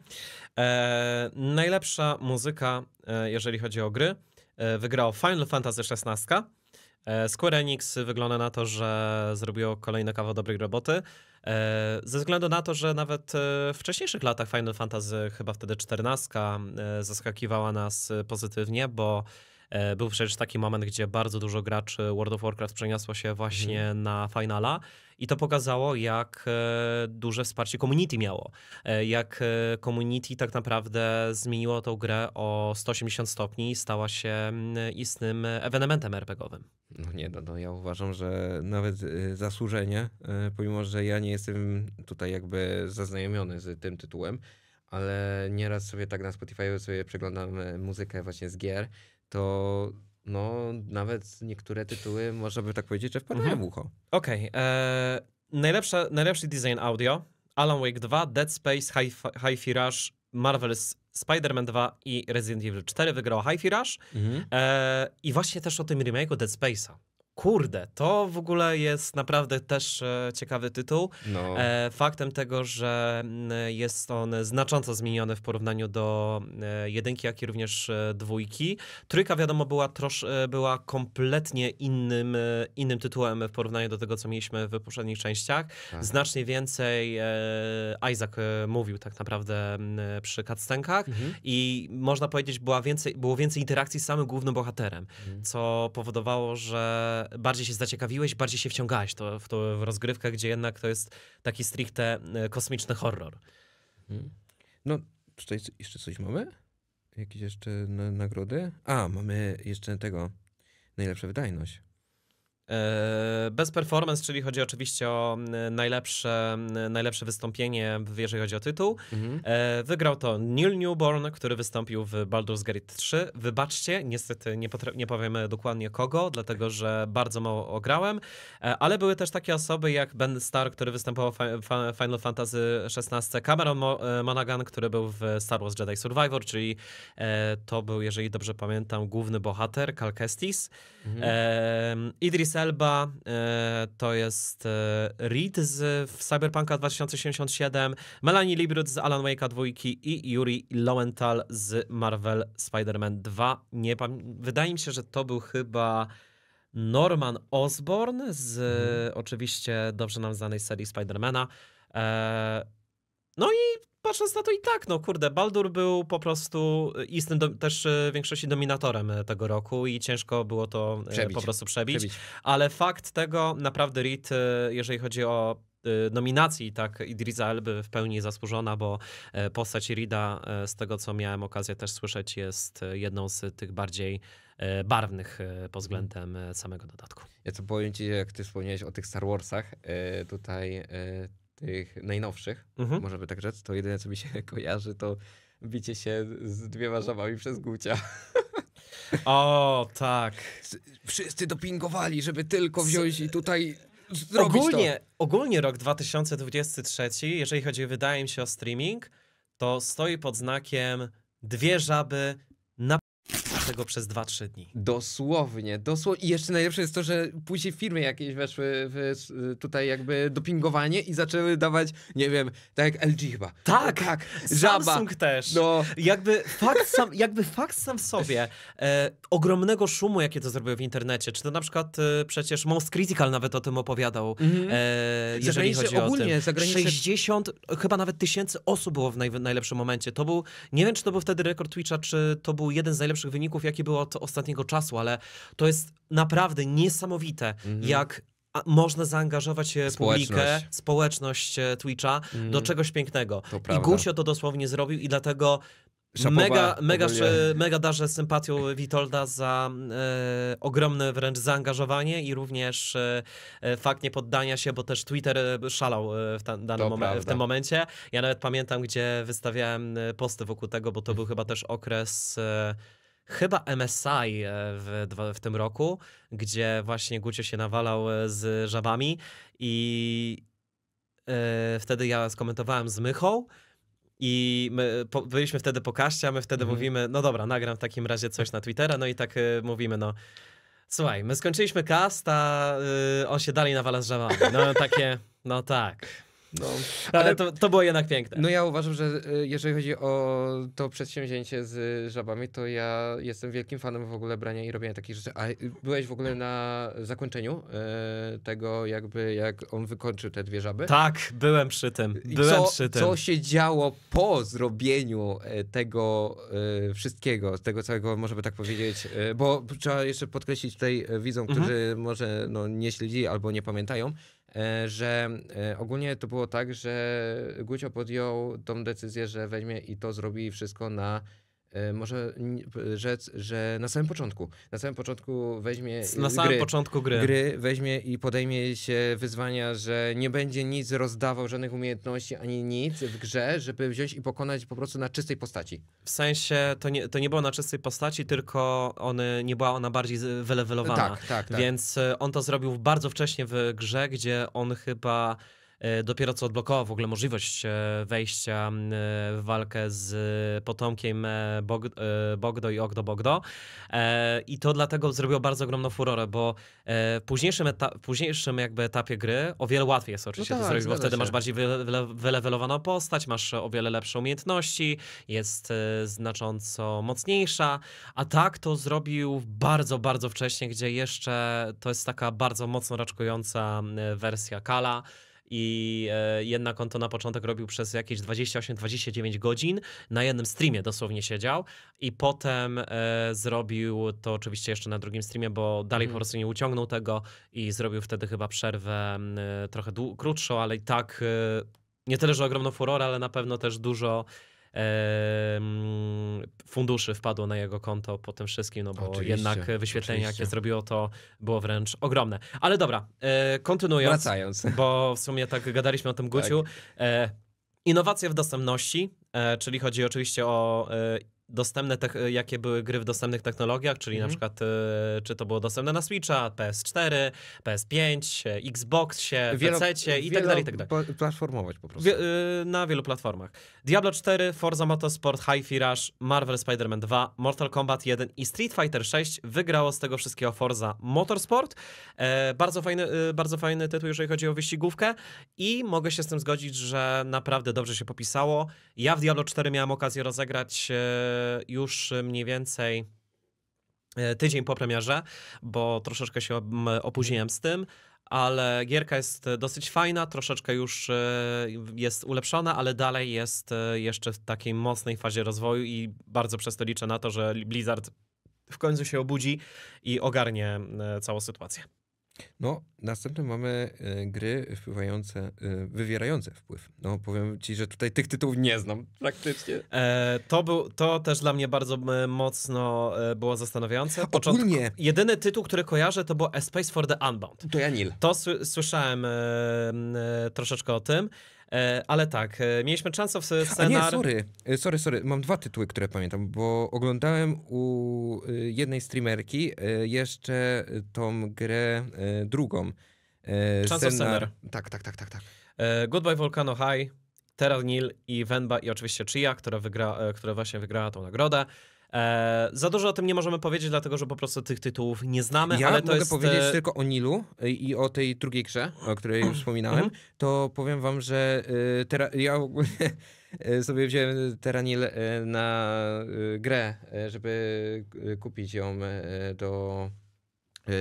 E, najlepsza muzyka, e, jeżeli chodzi o gry, wygrała e, wygrał Final Fantasy XVI. E, Square Enix wygląda na to, że zrobiło kolejne kawał dobrej roboty. Ze względu na to, że nawet w wcześniejszych latach Final Fantasy, chyba wtedy 14, zaskakiwała nas pozytywnie, bo E, był przecież taki moment, gdzie bardzo dużo graczy World of Warcraft przeniosło się właśnie mhm. na Finala i to pokazało, jak e, duże wsparcie community miało. E, jak community tak naprawdę zmieniło tą grę o 180 stopni i stała się mm, istnym ewenementem RPGowym. No nie, no, no ja uważam, że nawet zasłużenie, pomimo że ja nie jestem tutaj jakby zaznajomiony z tym tytułem, ale nieraz sobie tak na Spotify sobie przeglądam muzykę właśnie z gier to no nawet niektóre tytuły, można by tak powiedzieć, że wpadają mhm. w ucho. Okej. Okay. Eee, najlepsza, najlepszy design audio, Alan Wake 2, Dead Space, Hi-Fi Rush, Marvel's Spider-Man 2 i Resident Evil 4 wygrała Hi-Fi Rush. Mhm. Eee, I właśnie też o tym remake'u Dead Space'a. Kurde, to w ogóle jest naprawdę też e, ciekawy tytuł. No. E, faktem tego, że mm, jest on znacząco zmieniony w porównaniu do e, jedynki, jak i również dwójki. Trójka, wiadomo, była, trosz, była kompletnie innym, innym tytułem w porównaniu do tego, co mieliśmy w poprzednich częściach. Aha. Tak. Znacznie więcej Isaac mówił tak naprawdę mm, przy cutscenkach mhm. i można powiedzieć, była więcej, było więcej interakcji z samym głównym bohaterem, mhm. co powodowało, że bardziej się zaciekawiłeś, bardziej się wciągałeś to, w, to, w rozgrywkę, gdzie jednak to jest taki stricte e, kosmiczny horror. Hmm. No, tutaj jeszcze coś mamy? Jakieś jeszcze nagrody? A, mamy jeszcze tego najlepsza wydajność. E, bez performance, czyli chodzi oczywiście o najlepsze, najlepsze wystąpienie, jeżeli chodzi o tytuł. Mhm. E, wygrał to Neil Newborn, który wystąpił w Baldur's Gate 3. Wybaczcie, niestety nie, nie powiem dokładnie kogo, dlatego że bardzo mało ograłem, e, ale były też takie osoby jak Ben Starr, który występował w Final Fantasy XVI, Cameron Monaghan, który był w Star Wars Jedi Survivor, czyli to był, jeżeli dobrze pamiętam, główny bohater, Cal Kestis, mhm. Idris Selba, e, to jest e, Reed z w Cyberpunka 2077, Melanie Librud z Alan Wake'a 2 i Yuri Lowenthal z Marvel Spider-Man 2. Nie Wydaje mi się, że to był chyba Norman Osborn z hmm. oczywiście dobrze nam znanej serii Spider-Mana. E, no i patrząc na to i tak, no kurde, Baldur był po prostu istnym do, też e, w większości dominatorem e, tego roku i ciężko było to e, przebić. po prostu przebić. przebić. Ale fakt tego, naprawdę Reed, jeżeli chodzi o nominacji, tak, Idriza Elby w pełni zasłużona, bo postać Rida, z tego co miałem okazję też słyszeć, jest jedną z tych bardziej barwnych pod mhm. względem samego dodatku. Ja to powiem ci, jak ty wspomniałeś o tych Star Warsach, tutaj tych najnowszych, mhm. może by tak rzec, to jedyne, co mi się kojarzy, to bicie się z dwiema żabami przez gucia. O, tak. Wszyscy dopingowali, żeby tylko wziąć i tutaj ogólnie, to. Ogólnie rok 2023, jeżeli chodzi, wydaje mi się, o streaming, to stoi pod znakiem dwie żaby tego przez 2-3 dni. Dosłownie, dosłownie. I jeszcze najlepsze jest to, że później firmy jakieś weszły w, tutaj jakby dopingowanie i zaczęły dawać, nie wiem, tak jak LG chyba. Tak, tak. Żaba. Samsung też. No. Jakby, fakt sam, jakby fakt sam w sobie e, ogromnego szumu, jakie to zrobiły w internecie. Czy to na przykład e, przecież Most Critical nawet o tym opowiadał, mm-hmm. e, mhm. jeżeli chodzi o ogólnie, tym. Zagraniczne... 60, chyba nawet tysięcy osób było w naj, najlepszym momencie. To był, nie wiem, czy to był wtedy rekord Twitcha, czy to był jeden z najlepszych wyników wyników, jakie było od ostatniego czasu, ale to jest naprawdę niesamowite, mhm. jak a można zaangażować społeczność. publikę, społeczność e, Twitcha mm. do mhm. czegoś pięknego. I prawda. Gusio to dosłownie zrobił i dlatego Szapowa, mega, mega, mega darzę sympatią Witolda za e, ogromne wręcz zaangażowanie i również e, e fakt niepoddania się, bo też Twitter e, szalał w, ta, danym w tym momencie. Ja nawet pamiętam, gdzie wystawiałem posty wokół tego, bo to był chyba też okres... E, chyba MSI e, w, w tym roku, gdzie właśnie Gucio się nawalał e, z żabami i e, wtedy ja skomentowałem z Mychą i my po, byliśmy wtedy po kaście, a my wtedy mhm. mówimy, no dobra, nagram w takim razie coś na Twittera, no i tak mówimy, no słuchaj, my skończyliśmy cast, a on się dalej nawala z żabami. No takie, no tak. No, ale, to, to było jednak piękne. No ja uważam, że y, jeżeli chodzi o to przedsięwzięcie z y, żabami, to ja jestem wielkim fanem w ogóle brania i robienia takich rzeczy. A byłeś w ogóle na zakończeniu y, tego jakby, jak on wykończył te dwie żaby? Tak, byłem przy tym. Byłem co, przy tym. Co się działo po zrobieniu e, tego e, wszystkiego, tego całego, może by tak powiedzieć, e, bo trzeba jeszcze podkreślić tutaj widzom, mhm. którzy mhm. może no, nie śledzi albo nie pamiętają, E, że e, ogólnie to było tak, że Gucio podjął tą decyzję, że weźmie i to zrobi wszystko na E, może rzec, że na samym początku, na samym początku weźmie na samym początku gry. gry weźmie i podejmie się wyzwania, że nie będzie nic rozdawał żadnych umiejętności ani nic w grze, żeby wziąć i pokonać po prostu na czystej postaci. W sensie to nie, to nie było na czystej postaci, tylko on nie była ona bardziej wylewelowana. Tak, tak, tak. Więc e, on to zrobił bardzo wcześnie w grze, gdzie on chyba E, dopiero co odblokował w ogóle możliwość e, wejścia e, w walkę z potomkiem Bog Bogdo i Ogdo Bogdo. I to dlatego zrobiło bardzo ogromną furorę, bo w późniejszym, eta- późniejszym jakby etapie gry o wiele łatwiej jest oczywiście no tak, to zrobić, bo wtedy się. masz bardziej wyle wylewelowaną postać, masz o wiele lepsze umiejętności, jest znacząco mocniejsza, a tak to zrobił bardzo, bardzo wcześnie, gdzie jeszcze to jest taka bardzo mocno raczkująca wersja Kala i e, jednak on to na początek robił przez jakieś 28-29 godzin, na jednym streamie dosłownie siedział i potem e, zrobił to oczywiście jeszcze na drugim streamie, bo dalej mm. po mhm. prostu nie uciągnął tego i zrobił wtedy chyba przerwę e, trochę krótszą, ale i tak nie tyle, że ogromną furorę, ale na pewno też dużo funduszy wpadło na jego konto po tym wszystkim, no bo oczywiście, jednak wyświetlenie, oczywiście. jakie zrobiło, to było wręcz ogromne. Ale dobra, e, kontynuując, Wracając. bo w sumie tak gadaliśmy o tym Guciu. Tak. E, innowacje w dostępności, e, czyli chodzi oczywiście o dostępne, te, e, jakie były gry w dostępnych technologiach, czyli na mhm. przykład e, czy to było dostępne na Switcha, PS4, PS5, Xboxie, wielo, PC i tak dalej, i tak dalej. platformować po prostu. Wie, e, na wielu platformach. Diablo 4, Forza Motorsport, Hi-Fi Rush, Marvel Spider-Man 2, Mortal Kombat 1 i Street Fighter 6 wygrało z tego wszystkiego Forza Motorsport. E, bardzo, fajny, bardzo fajny tytuł, jeżeli chodzi o wyścigówkę i mogę się z tym zgodzić, że naprawdę dobrze się popisało. Ja w Diablo 4 miałem okazję rozegrać już mniej więcej e, tydzień po premierze, bo troszeczkę się opóźniłem z tym ale gierka jest dosyć fajna, troszeczkę już e, jest ulepszona, ale dalej jest e, jeszcze w takiej mocnej fazie rozwoju i bardzo przez to liczę na to, że Blizzard w końcu się obudzi i ogarnie całą sytuację. No, następne mamy e, gry wpływające, e, wywierające wpływ. No, powiem ci, że tutaj tych tytułów nie znam praktycznie. E, to, był, to też dla mnie bardzo mocno e, było zastanawiające. Początku, Ogólnie. Jedyny tytuł, który kojarzę, to było A Space for the Unbound. To ja Nil. To słyszałem troszeczkę o tym. E, ale tak, e, mieliśmy Chance of Scenar... A nie, sorry, e, sorry, sorry, mam dwa tytuły, które pamiętam, bo oglądałem u jednej streamerki jeszcze tą grę drugą. Chance of Scenar. Tak, tak, tak, tak, tak. Goodbye Volcano High, Terra Nil i Venba i oczywiście Chia, która, wygra, która właśnie wygrała tą nagrodę. E, za dużo o tym nie możemy powiedzieć, dlatego że po prostu tych tytułów nie znamy. Ja ale mogę to mogę jest... E, powiedzieć tylko o Nilu e, i o tej drugiej grze, o której już mhm. wspominałem. Mhm. To powiem wam, że e, tera... ja sobie wziąłem Teranil na grę, żeby kupić ją do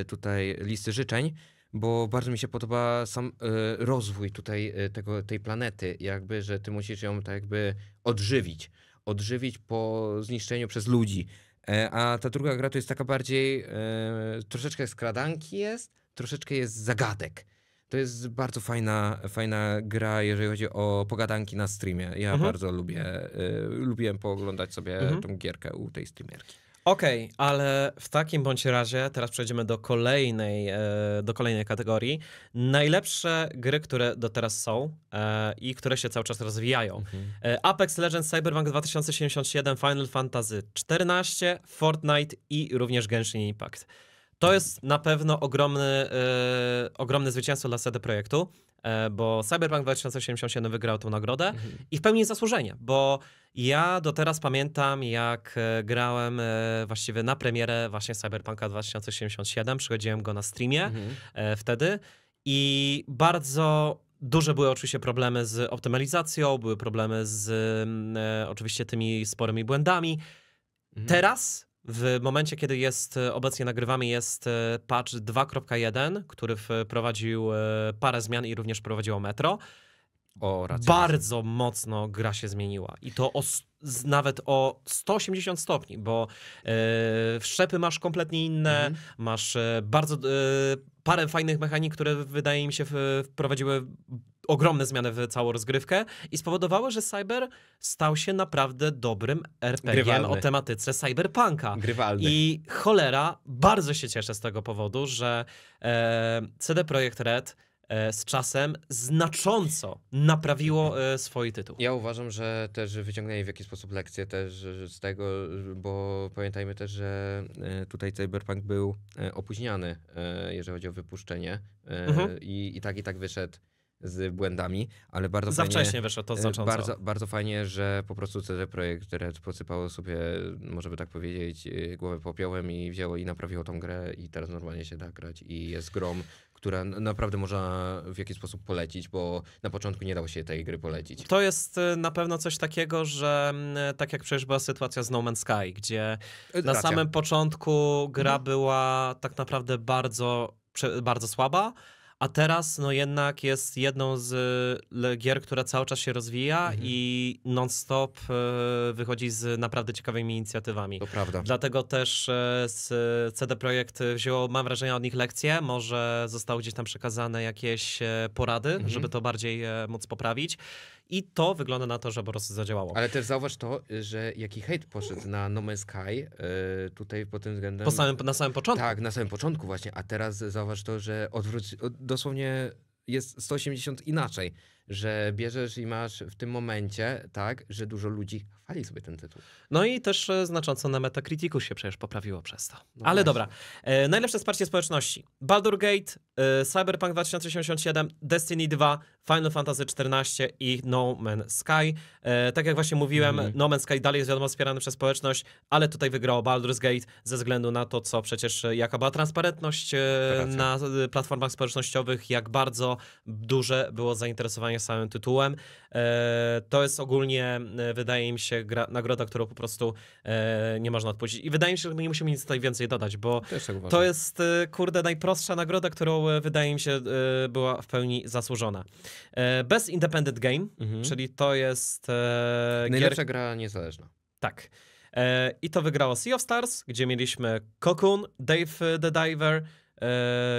tutaj listy życzeń bo bardzo mi się podoba sam y, rozwój tutaj y, tego, tej planety, jakby, że ty musisz ją tak jakby odżywić odżywić po zniszczeniu przez ludzi. E, a ta druga gra to jest taka bardziej, e, troszeczkę skradanki jest, troszeczkę jest zagadek. To jest bardzo fajna, fajna gra, jeżeli chodzi o pogadanki na streamie. Ja mhm. bardzo lubię, y, pooglądać sobie mhm. tą gierkę u tej streamerki. Okej, okay, ale w takim bądź razie teraz przejdziemy do kolejnej, e, do kolejnej kategorii. Najlepsze gry, które do teraz są e, i które się cały czas rozwijają. Mhm. E, Apex Legends, Cyberpunk 2077, Final Fantasy XIV, Fortnite i również Genshin Impact. To jest na pewno ogromny, ogromne zwycięstwo dla CD Projektu. E, bo Cyberpunk 2077 wygrał tą nagrodę mhm. i w pełni zasłużenie, bo ja do teraz pamiętam, jak e, grałem e, właściwie na premierę właśnie Cyberpunka 2077, przychodziłem go na streamie mhm. wtedy i bardzo Duże były oczywiście problemy z optymalizacją, były problemy z mm, oczywiście tymi sporymi błędami. Mhm. Teraz w momencie, kiedy jest e, obecnie nagrywamy, jest e, patch 2.1, który wprowadził e, parę zmian i również wprowadziło metro. O, Bardzo mocno gra się zmieniła i to o, nawet o 180 stopni, bo yy, szczepy masz kompletnie inne, mhm. masz bardzo. parę fajnych mechanik, które wydaje mi się wprowadziły ogromne zmiany w całą rozgrywkę i spowodowały, że Cyber stał się naprawdę dobrym RPG-iem o tematyce cyberpunka. Grywalny. I cholera, bardzo się cieszę z tego powodu, że e, CD Projekt Red e, z czasem znacząco naprawiło e, swój tytuł. Ja uważam, że też wyciągnęli w jakiś sposób lekcję też z tego, bo pamiętajmy też, że e, tutaj Cyberpunk był opóźniany, jeżeli chodzi o wypuszczenie mhm. I, i tak i tak wyszedł z błędami, ale bardzo za fajnie... Za wcześnie wyszło to y, znacząco. Bardzo, bardzo fajnie, że po prostu CD Projekt Red posypało sobie, może by tak powiedzieć, y, głowę popiołem i wzięło i naprawiło tą grę i teraz normalnie się da grać i jest grą, która naprawdę można w jakiś sposób polecić, bo na początku nie dało się tej gry polecić. To jest y, na pewno coś takiego, że mm, tak jak przecież była sytuacja z No Man's Sky, gdzie Racja. na samym początku gra mhm. była tak naprawdę bardzo, bardzo słaba, a teraz no jednak jest jedną z y, gier, która cały czas się rozwija mhm. i non-stop y, wychodzi z naprawdę ciekawymi inicjatywami. To prawda. Dlatego też e, y, CD Projekt wzięło, mam wrażenie, od nich lekcje, może zostały gdzieś tam przekazane jakieś e, porady, mhm. żeby to bardziej e, móc poprawić. I to wygląda na to, że po prostu zadziałało. Ale też zauważ to, że jaki hejt poszedł na No Man's Sky yy, tutaj pod tym względem. Po samym, na samym początku. Tak, na samym początku właśnie. A teraz zauważ to, że odwróć, dosłownie jest 180 inaczej, że bierzesz i masz w tym momencie, tak, że dużo ludzi wypchali sobie ten tytuł. No i też e, znacząco na Metacriticu się przecież poprawiło przez to. No Ale właśnie. dobra. E, najlepsze wsparcie społeczności. Baldur Gate, e, Cyberpunk 2077, Destiny 2, Final Fantasy XIV i No Man's Sky. E, tak jak właśnie mówiłem, mm. No Man's Sky dalej jest wiadomo wspierany przez społeczność, ale tutaj wygrało Baldur's Gate ze względu na to, co przecież, e, jaka była transparentność e, na platformach społecznościowych, jak bardzo duże było zainteresowanie samym tytułem. E, to jest ogólnie, wydaje mi się, gra, nagroda, którą po prostu e, nie można odpuścić. I wydaje mi się, że my nie musimy nic tutaj więcej dodać, bo tak to jest, e, kurde, najprostsza nagroda, którą e, wydaje mi się e, była w pełni zasłużona. Bez Independent Game, mhm. czyli to jest... Najlepsza gier... gra niezależna. Tak. I to wygrało Sea of Stars, gdzie mieliśmy Cocoon, Dave the Diver,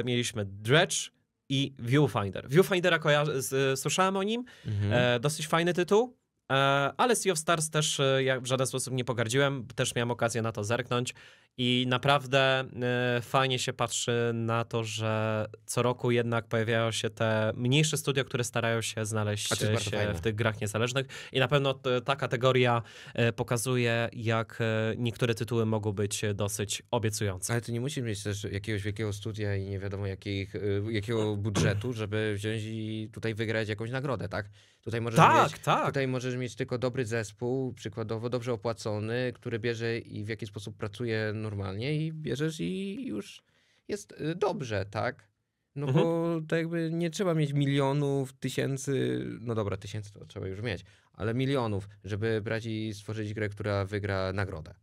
mieliśmy Dredge, i Viewfinder. Viewfindera kojarzę, słyszałem o nim, mhm. e, dosyć fajny tytuł. E, ale Sea of Stars też e, ja w żaden sposób nie pogardziłem, też miałem okazję na to zerknąć. I naprawdę e, fajnie się patrzy na to, że co roku jednak pojawiają się te mniejsze studia, które starają się znaleźć się fajne. w tych grach niezależnych. I na pewno ta kategoria e, pokazuje, jak e, niektóre tytuły mogą być dosyć obiecujące. Ale ty nie musisz mieć też jakiegoś wielkiego studia i nie wiadomo jakich, jakiego budżetu, żeby wziąć i tutaj wygrać jakąś nagrodę, tak? Tutaj możesz, tak, mieć, tak. tutaj możesz mieć tylko dobry zespół, przykładowo dobrze opłacony, który bierze i w jaki sposób pracuje normalnie i bierzesz i już jest y, dobrze, tak? No mhm. bo tak jakby nie trzeba mieć milionów, tysięcy, no dobra, tysięcy to trzeba już mieć, ale milionów, żeby brać i stworzyć grę, która wygra nagrodę.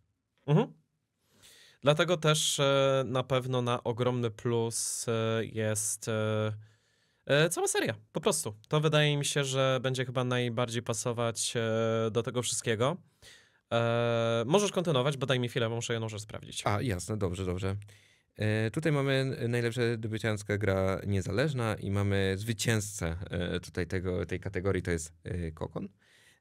Mhm. Dlatego też e, na pewno na ogromny plus e, jest e, cała seria, po prostu. To wydaje mi się, że będzie chyba najbardziej pasować do tego wszystkiego. E, możesz kontynuować, bo daj mi chwilę, muszę jedną rzecz sprawdzić. A, jasne, dobrze, dobrze. E, tutaj mamy najlepsza debiutancka gra niezależna i mamy zwycięzcę e, tutaj tego, tej kategorii, to jest e, Kokon.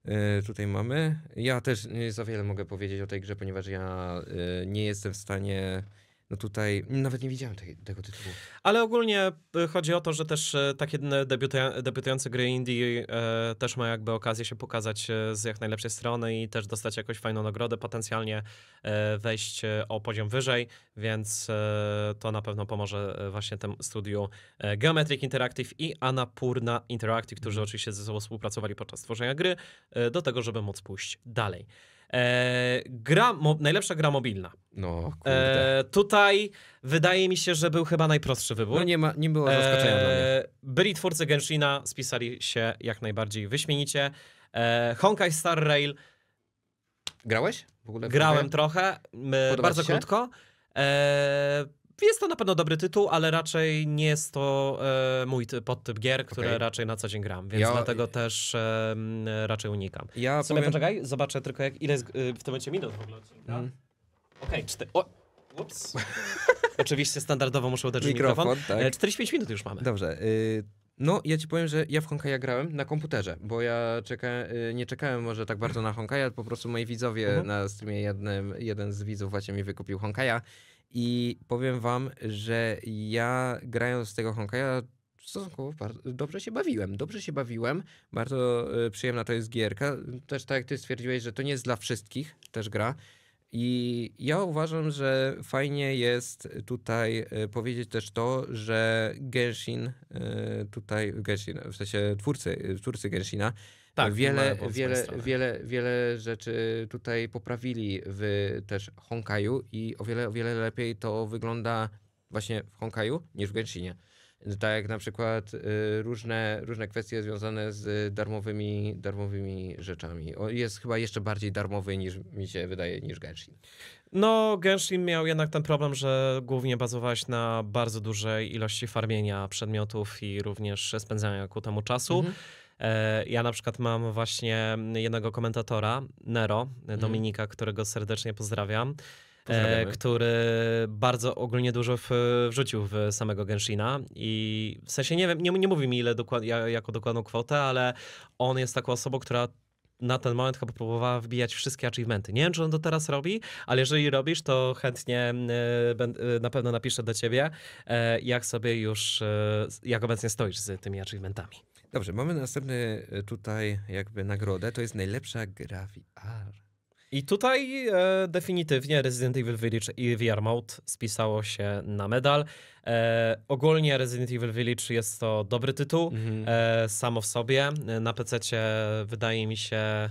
E, tutaj mamy. Ja też nie za wiele mogę powiedzieć o tej grze, ponieważ ja e, nie jestem w stanie no tutaj nawet nie widziałem tej, tego tytułu. Ale ogólnie y, chodzi o to, że też y, takie debiuta, debiutujące gry indie e, też mają jakby okazję się pokazać z jak najlepszej strony i też dostać jakąś fajną nagrodę, potencjalnie e, wejść o poziom wyżej, więc e, to na pewno pomoże właśnie temu studiu Geometric Interactive i Anapurna Interactive, którzy mhm. oczywiście ze sobą współpracowali podczas tworzenia gry, do tego, żeby móc pójść dalej. E, gra, mo, najlepsza gra mobilna. No, e, kurde. E, tutaj wydaje mi się, że był chyba najprostszy wybór. No nie, ma, nie było e, zaskoczenia e, dla mnie. Byli twórcy Genshina, spisali się jak najbardziej wyśmienicie. E, Honkai Star Rail. Grałeś w ogóle? W Grałem trochę, bardzo krótko. E, jest to na pewno dobry tytuł, ale raczej nie jest to e, mój podtyp gier, które okay. raczej na co dzień gram, więc ja... dlatego też e, raczej unikam. Ja Sobie powiem... poczekaj, zobaczę tylko jak, ile jest, y, w tym momencie minut w ogóle Mm. Okej, okay, cztery... O! Ups. Oczywiście standardowo muszę uderzyć mikrofon. mikrofon. Tak. 45 e, minut już mamy. Dobrze. Y, no, ja ci powiem, że ja w Honkaja grałem na komputerze, bo ja czeka, y, nie czekałem może tak bardzo na Honkaja, po prostu moi widzowie uh mhm. -huh. na streamie jednym, jeden z widzów właśnie mi wykupił Honkaja i powiem wam, że ja grając z tego Honkaja stosunkowo dobrze się bawiłem. Dobrze się bawiłem. Bardzo e, przyjemna to jest gierka. Też tak jak ty stwierdziłeś, że to nie jest dla wszystkich też gra. I ja uważam, że fajnie jest tutaj e, powiedzieć też to, że Genshin e, tutaj, Genshin, w sensie twórcy, twórcy Genshina, tak, wiele, wiele, wiele, wiele rzeczy tutaj poprawili w też Honkaju i o wiele, o wiele lepiej to wygląda właśnie w Honkaju niż w Genshinie. Tak jak na przykład y, różne, różne kwestie związane z darmowymi, darmowymi rzeczami. Jest chyba jeszcze bardziej darmowy niż mi się wydaje niż Genshin. No, Genshin miał jednak ten problem, że głównie bazowałeś na bardzo dużej ilości farmienia przedmiotów i również spędzania ku temu czasu. Mhm E, ja na przykład mam właśnie jednego komentatora, Nero, mhm. Dominika, mm. którego serdecznie pozdrawiam. E, który bardzo ogólnie dużo w, wrzucił w samego Genshina i w sensie nie wiem, nie, nie mówi mi ile dokład, jako dokładną kwotę, ale on jest taką osobą, która na ten moment chyba próbowała wbijać wszystkie achievementy. Nie wiem, czy on to teraz robi, ale jeżeli robisz, to chętnie y, na pewno napiszę do ciebie, y, jak sobie już, y, jak obecnie stoisz z tymi achievementami. Dobrze, mamy następny e, tutaj jakby nagrodę, to jest najlepsza gra VR. I tutaj e, definitywnie Resident Evil Village i VR Mode spisało się na medal. E, ogólnie Resident Evil Village jest to dobry tytuł mm-hmm. e, samo w sobie. E, na PC wydaje mi się,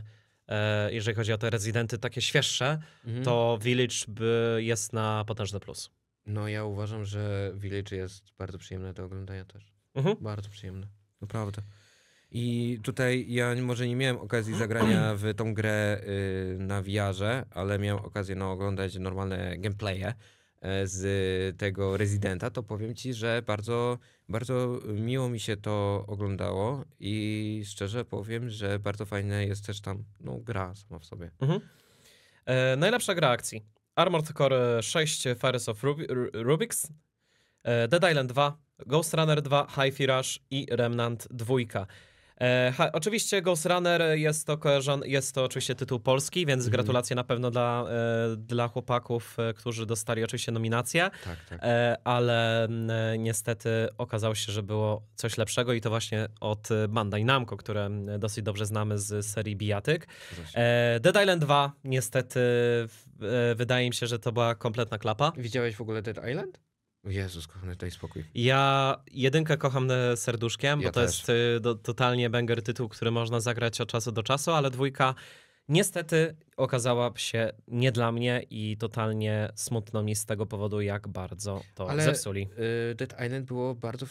e, jeżeli chodzi o te rezydenty takie świeższe, mm-hmm. to Village by jest na potężny plus. No ja uważam, że Village jest bardzo przyjemne do oglądania też. Mm-hmm. Bardzo przyjemne. Naprawdę. I tutaj ja może nie miałem okazji zagrania w tą grę y, na wiarze, ale miałem okazję no, oglądać normalne gameplaye e, z tego rezydenta, to powiem ci, że bardzo, bardzo miło mi się to oglądało i szczerze powiem, że bardzo fajna jest też tam no, gra sama w sobie. Mhm. E, najlepsza gra akcji. Armored Core 6 Fires of Rubi Rubik's, e, Dead Island 2, Ghost Runner 2, Hi-Fi Rush i Remnant 2. E, ha, oczywiście Ghost Runner jest to, kojarzon, jest to oczywiście tytuł polski, więc mm. gratulacje na pewno dla, e, dla chłopaków, e, którzy dostali oczywiście nominację, tak, tak. E, ale mm, e, niestety okazało się, że było coś lepszego i to właśnie od e, Bandai Namco, które mm, dosyć dobrze znamy z serii Bijatyk. Dead Island 2 niestety wydaje mi się, że to była kompletna klapa. Widziałeś w ogóle Dead Island? Jezus, kochany, daj spokój. Ja jedynkę kocham serduszkiem, ja bo to też. jest y, do, totalnie banger tytuł, który można zagrać od czasu do czasu, ale dwójka niestety okazała się nie dla mnie i totalnie smutno mi z tego powodu, jak bardzo to ale, zepsuli. Y, Dead Island było bardzo,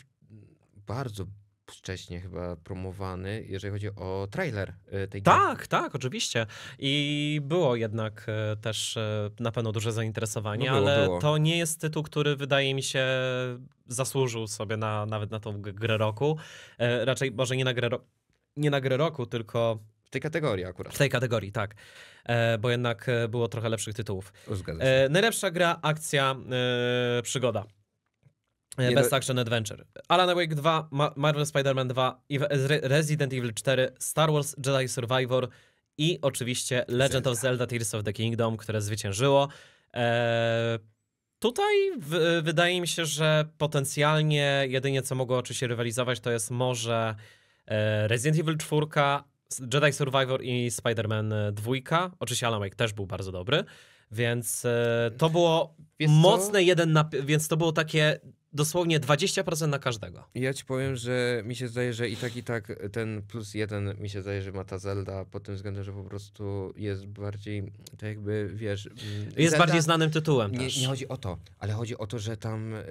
bardzo, wcześniej chyba promowany, jeżeli chodzi o trailer y, tej Tak, tak, oczywiście. I było jednak y, też y, na pewno duże zainteresowanie, no było, ale było. to nie jest tytuł, który wydaje mi się zasłużył sobie na, nawet na tą grę roku. E, raczej może nie na grę, nie na grę roku, tylko w tej kategorii akurat. W tej kategorii, tak. E, bo jednak e, było trochę lepszych tytułów. E, najlepsza gra, akcja, e, przygoda. Best do... Action Adventure. Alan Wake 2, Marvel Spider-Man 2, Resident Evil 4, Star Wars Jedi Survivor i oczywiście Legend of Zelda Tears of the Kingdom, które zwyciężyło. Eee, tutaj w, wydaje mi się, że potencjalnie jedynie co mogło oczywiście rywalizować to jest może e, Resident Evil 4, Jedi Survivor i Spider-Man 2. E, oczywiście Alan Wake też był bardzo dobry. Więc e, to było Wiesz mocne co? jeden na... Więc to było takie dosłownie 20% na każdego. Ja ci powiem, że mi się zdaje, że i tak, i tak ten plus jeden mi się zdaje, że ma ta Zelda pod tym względem, że po prostu jest bardziej, tak jakby, wiesz... Mm, jest Zelda, bardziej znanym tytułem nie, nie, chodzi o to, ale chodzi o to, że tam y,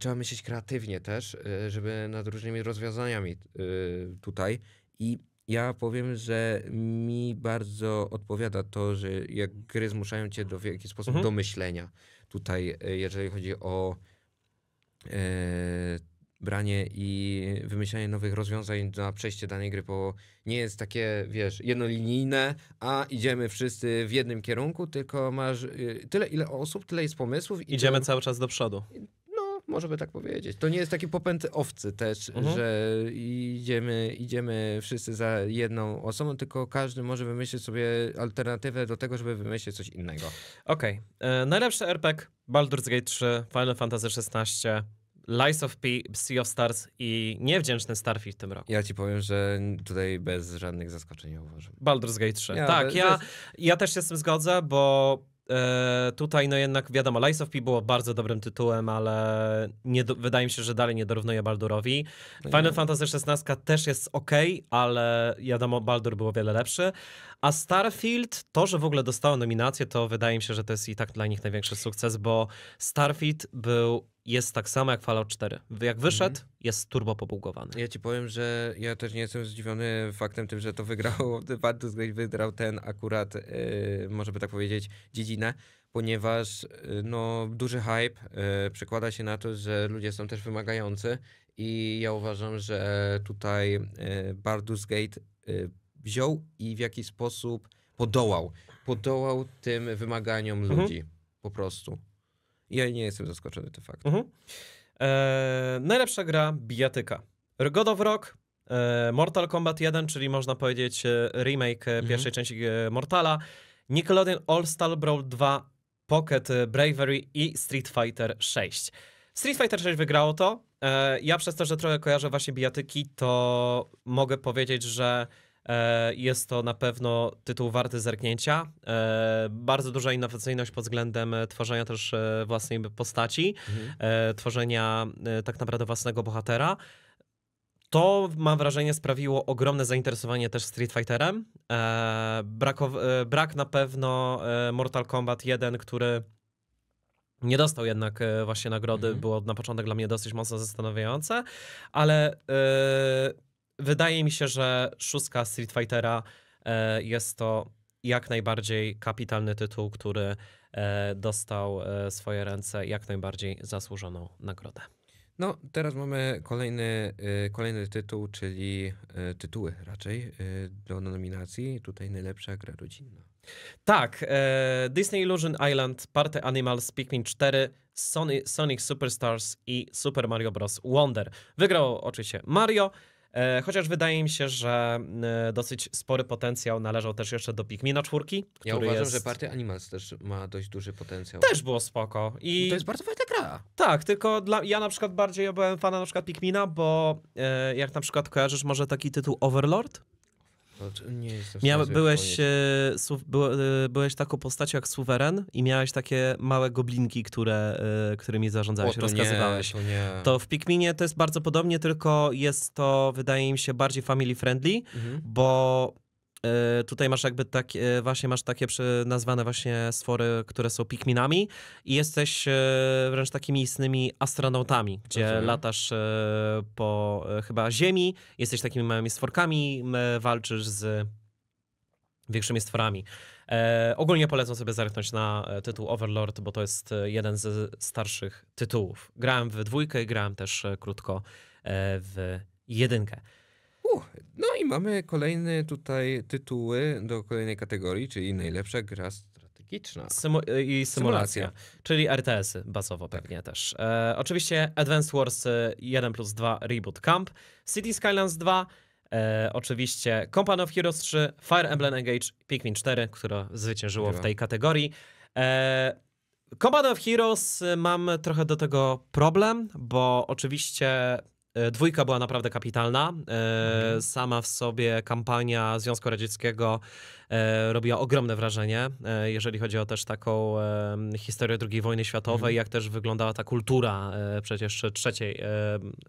trzeba myśleć kreatywnie też, y, żeby nad różnymi rozwiązaniami y, tutaj i ja powiem, że mi bardzo odpowiada to, że jak gry zmuszają cię do, w jakiś sposób mhm. do myślenia tutaj, y, jeżeli chodzi o E, branie i wymyślanie nowych rozwiązań na przejście danej gry, bo nie jest takie, wiesz, jednolinijne, a idziemy wszyscy w jednym kierunku, tylko masz y, tyle, ile osób, tyle jest pomysłów. Idziemy cały czas do przodu. Może by tak powiedzieć. To nie jest taki popęd owcy też, mhm. że idziemy, idziemy wszyscy za jedną osobą, tylko każdy może wymyślić sobie alternatywę do tego, żeby wymyślić coś innego. Okej. Okay. E, najlepszy RPG Baldur's Gate 3, Final Fantasy XVI, Lies of P, Sea of Stars i Niewdzięczny Starfield w tym roku. Ja ci powiem, że tutaj bez żadnych zaskoczeń uważam. Baldur's Gate 3. Ja, tak, ja, ja też się z tym zgodzę, bo e, tutaj no jednak wiadomo, Lies of P było bardzo dobrym tytułem, ale nie do, wydaje mi się, że dalej nie dorównuje Baldurowi. No Final Fantasy XVI też jest ok, ale wiadomo, Baldur było wiele lepszy. A Starfield, to, że w ogóle dostało nominację, to wydaje mi się, że to jest i tak dla nich największy sukces, bo Starfield był, jest tak samo jak Fallout 4. Jak wyszedł, mhm. jest turbo pobłogowany. Ja ci powiem, że ja też nie jestem zdziwiony faktem tym, że to wygrał, Bardusgate wygrał ten akurat, yy, może by tak powiedzieć, dziedzinę, ponieważ y, no, duży hype y, przekłada się na to, że ludzie są też wymagający i ja uważam, że tutaj y, Bardusgate Gate wziął i w jakiś sposób podołał. Podołał tym wymaganiom mhm. ludzi. Po prostu. Ja nie jestem zaskoczony de faktem. Mhm. Eee, najlepsza gra bijatyka. God of Rock, e, Mortal Kombat 1, czyli można powiedzieć e, remake e, mhm. pierwszej części e, Mortala, Nickelodeon All-Star Brawl 2, Pocket Bravery i Street Fighter 6. Street Fighter 6 wygrało to. E, ja przez to, że trochę kojarzę właśnie bijatyki, to mogę powiedzieć, że E, jest to na pewno tytuł warty zerknięcia. E, bardzo duża innowacyjność pod względem e, tworzenia też własnej postaci, mhm. tworzenia tak naprawdę własnego bohatera. To, mam wrażenie, sprawiło ogromne zainteresowanie też Street Fighterem. brak na pewno Mortal Kombat 1, który nie dostał jednak właśnie nagrody, mhm. było na początek dla mnie dosyć mocno zastanawiające, ale wydaje mi się, że szóstka Street Fightera e, jest to jak najbardziej kapitalny tytuł, który e, dostał e, swoje ręce jak najbardziej zasłużoną nagrodę. No, teraz mamy kolejny, kolejny tytuł, czyli tytuły raczej do nominacji. Tutaj najlepsza gra rodzinna. Tak, Disney Illusion Island, Party Animals, Pikmin 4, Sony, Sonic Superstars i Super Mario Bros. Wonder. Wygrał oczywiście Mario. E, chociaż wydaje mi się, że e, dosyć spory potencjał należał też jeszcze do Pikmina czwórki. Ja uważam, jest... że Party Animals też ma dość duży potencjał. Też było spoko. I... No to jest bardzo fajna gra. Tak, tylko dla... ja na przykład bardziej byłem fanem na przykład Pikmina, bo e, jak na przykład kojarzysz może taki tytuł Overlord? Znaczy, nie jestem Mia, byłeś, e, su, e, byłeś taką postacią jak suweren i miałeś takie małe goblinki, które, e, którymi zarządzałeś, o, rozkazywałeś. Nie, to, nie. to w Pikminie to jest bardzo podobnie, tylko jest to, wydaje mi się, bardziej family friendly, mhm. bo E, tutaj masz jakby takie, e, właśnie masz takie nazwane właśnie stwory, które są pikminami i jesteś e, wręcz takimi istnymi astronautami, gdzie Rozumiem. latasz po chyba Ziemi, jesteś takimi małymi stworkami, walczysz z większymi stworami. E, ogólnie polecam sobie zerknąć na tytuł Overlord, bo to jest jeden z starszych tytułów. Grałem w dwójkę i grałem też krótko w jedynkę. Uh, no i mamy kolejne tutaj tytuły do kolejnej kategorii, czyli najlepsza gra strategiczna. Symu e, I symulacja, symulacja. Czyli RTS-y basowo tak. pewnie też. E, oczywiście Advanced Wars 1 e, plus 2 Reboot Camp, City Skylines 2, e, oczywiście Company of Heroes 3, Fire Emblem Engage, Pikmin 4, które zwyciężyło w tej kategorii. E, of Heroes e, mam trochę do tego problem, bo oczywiście E, dwójka była naprawdę kapitalna. E, mhm. sama w sobie kampania Związku Radzieckiego e, robiła ogromne wrażenie, jeżeli chodzi o też taką historię II wojny światowej, mhm. jak też wyglądała ta kultura przecież trzeciej,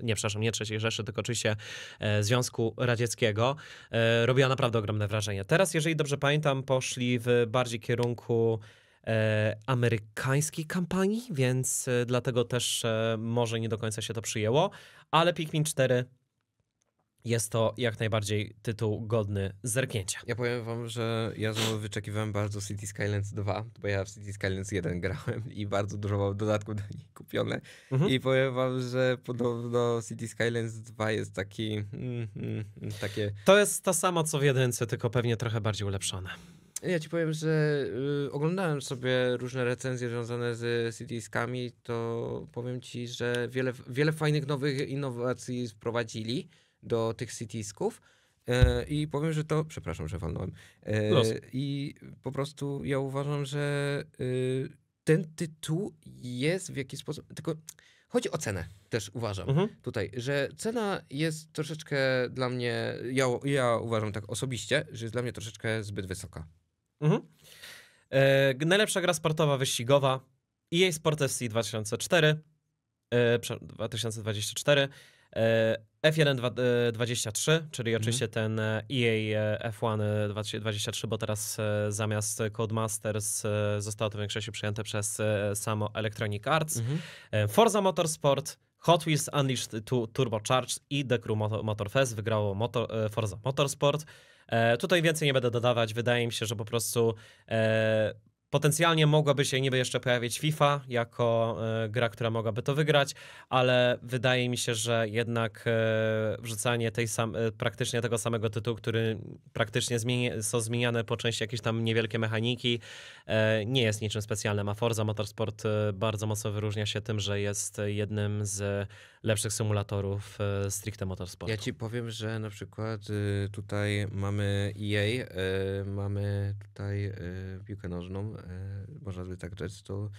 nie przepraszam, nie trzeciej Rzeszy, tylko oczywiście Związku Radzieckiego. Robiła naprawdę ogromne wrażenie. Teraz, jeżeli dobrze pamiętam, poszli w bardziej kierunku E, amerykańskiej kampanii, więc e, dlatego też e, może nie do końca się to przyjęło, ale Pikmin 4 jest to jak najbardziej tytuł godny zerknięcia. Ja powiem wam, że ja znowu wyczekiwałem bardzo City Skylines 2, bo ja w City Skylines 1 grałem i bardzo dużo mam dodatków do nich kupione. Mhm. I powiem wam, że podobno City Skylines 2 jest taki... Mm, mm, takie... To jest to samo, co w jedynce, tylko pewnie trochę bardziej ulepszone. Ja ci powiem, że y, oglądałem sobie różne recenzje związane z cds to powiem ci, że wiele, wiele fajnych nowych innowacji wprowadzili do tych cds e, I powiem, że to. Przepraszam, że walnąłem. E, I po prostu ja uważam, że y, ten tytuł jest w jakiś sposób. Tylko chodzi o cenę też uważam mhm. tutaj, że cena jest troszeczkę dla mnie, ja, ja uważam tak osobiście, że jest dla mnie troszeczkę zbyt wysoka. Mhm. E, najlepsza gra sportowa wyścigowa EA Sport FC 2004, e, 2024, e, F1 dwa, 23, e, e, czyli mhm. oczywiście ten EA F1 2023, bo teraz e, zamiast Codemasters zostało to w większości przyjęte przez samo Electronic Arts. Mhm. Forza Motorsport, Hot Wheels Unleashed Turbocharged i The Crew Motor Fest wygrało motor, Forza Motorsport. E, tutaj więcej nie będę dodawać. Wydaje mi się, że po prostu e, potencjalnie mogłaby się niby jeszcze pojawić FIFA jako e, gra, która mogłaby to wygrać, ale wydaje mi się, że jednak e, wrzucanie tej sam, e, praktycznie tego samego tytułu, który praktycznie zmieni, są zmieniane po części jakieś tam niewielkie mechaniki, e, nie jest niczym specjalnym, a Forza Motorsport bardzo mocno wyróżnia się tym, że jest jednym z lepszych symulatorów e, stricte motorsportu. Ja ci powiem, że na przykład y, tutaj mamy EA, y, mamy tutaj y, piłkę nożną, można by tak rzec, to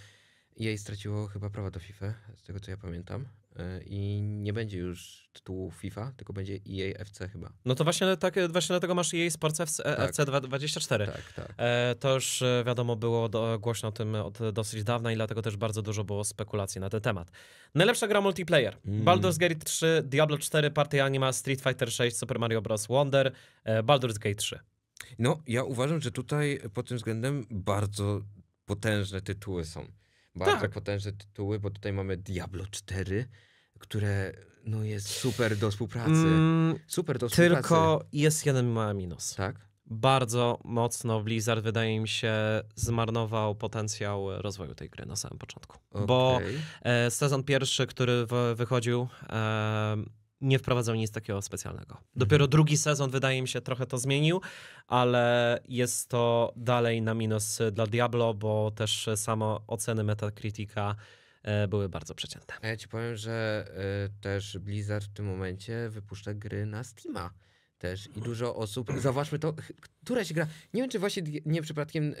EA straciło chyba prawo do FIFA, z tego co ja pamiętam. Y, i nie będzie już tytułu FIFA, tylko będzie EA FC chyba. No to właśnie, tak, właśnie dlatego masz EA Sports FC, e tak. FC 24. Tak, tak. E, to już e, wiadomo było do, głośno o tym od dosyć dawna i dlatego też bardzo dużo było spekulacji na ten temat. Najlepsza gra multiplayer. Mm. Baldur's Gate 3, Diablo 4, Party Anima, Street Fighter 6, Super Mario Bros. Wonder, e, Baldur's Gate 3. No, ja uważam, że tutaj pod tym względem bardzo potężne tytuły są. Tak. bardzo tak. potężne tytuły, bo tutaj mamy Diablo 4, które no, jest super do współpracy. Mm, super do współpracy. Tylko jest jeden mały minus. Tak? Bardzo mocno Blizzard, wydaje mi się, zmarnował potencjał rozwoju tej gry na samym początku. Okay. Bo e, sezon pierwszy, który w, wychodził, e, nie wprowadzał nic takiego specjalnego. Mhm. Dopiero drugi sezon, wydaje mi się, trochę to zmienił, ale jest to dalej na minus dla Diablo, bo też samo oceny Metacritica e, były bardzo przeciętne. A ja ci powiem, że e, też Blizzard w tym momencie wypuszcza gry na Steama też i dużo osób, zauważmy to, któraś się gra, nie wiem czy właśnie, nie przypadkiem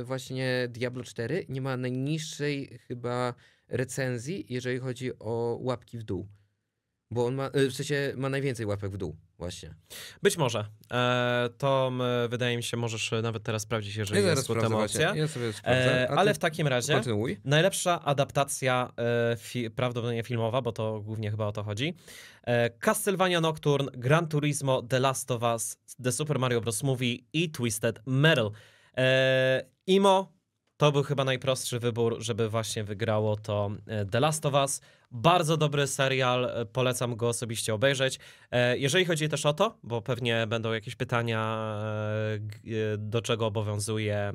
e, właśnie Diablo 4 nie ma najniższej chyba recenzji, jeżeli chodzi o łapki w dół. Bo on ma, y, w sensie ma najwięcej łapek w dół, właśnie. Być może. E, to wydaje mi się, możesz nawet teraz sprawdzić, jeżeli ja jest emocja. Ja sobie sprawdzę, e, ale w takim razie Kontynuuj. najlepsza adaptacja e, fi, prawdopodobnie filmowa, bo to głównie chyba o to chodzi. E, Castlevania Nocturne, Gran Turismo, The Last of Us, The Super Mario Bros. Movie i Twisted Metal. E, Imo, to był chyba najprostszy wybór, żeby właśnie wygrało to e, The Last of Us. Bardzo dobry serial, e, polecam go osobiście obejrzeć. E, jeżeli chodzi też o to, bo pewnie będą jakieś pytania, do czego obowiązuje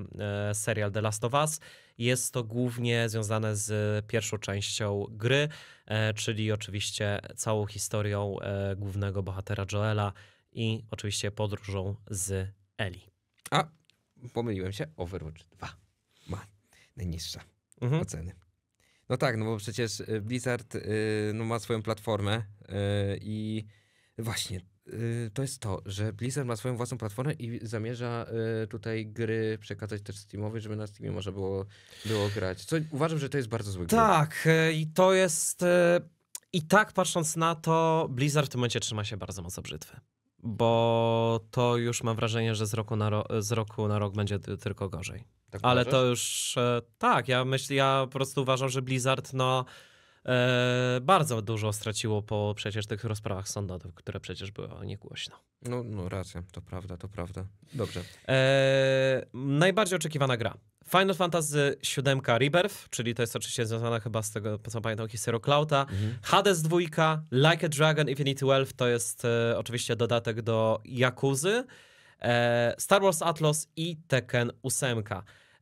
serial The Last of Us, jest to głównie związane z pierwszą częścią gry, czyli oczywiście całą historią głównego bohatera Joela i oczywiście podróżą z Eli. A, pomyliłem się, Overwatch 2 najniższa mhm. oceny. No tak, no bo przecież y, Blizzard y, no, ma swoją platformę y, i właśnie to jest to, że Blizzard ma swoją własną platformę i zamierza tutaj gry przekazać też Steamowi, żeby na Steamie można było, było grać. Co uważam, że to jest bardzo zły Tak, i to jest. I tak patrząc na to, Blizzard w tym momencie trzyma się bardzo mocno brzytwy. Bo to już mam wrażenie, że z roku na, ro z roku, na rok będzie tylko gorzej. Tak Ale to już e, tak, ja myślę, ja po prostu uważam, że Blizzard no e, bardzo dużo straciło po przecież tych rozprawach sądowych, które przecież były niegłośno. No, no racja, to prawda, to prawda. Dobrze. E, najbardziej oczekiwana gra. Final Fantasy VII Rebirth, czyli to jest oczywiście związane chyba z tego, co pamiętam, historią Clouda. Mhm. Hades 2, Like a Dragon Infinity Wealth to jest e, oczywiście dodatek do Jakuzy. E, Star Wars Atlas i Tekken 8.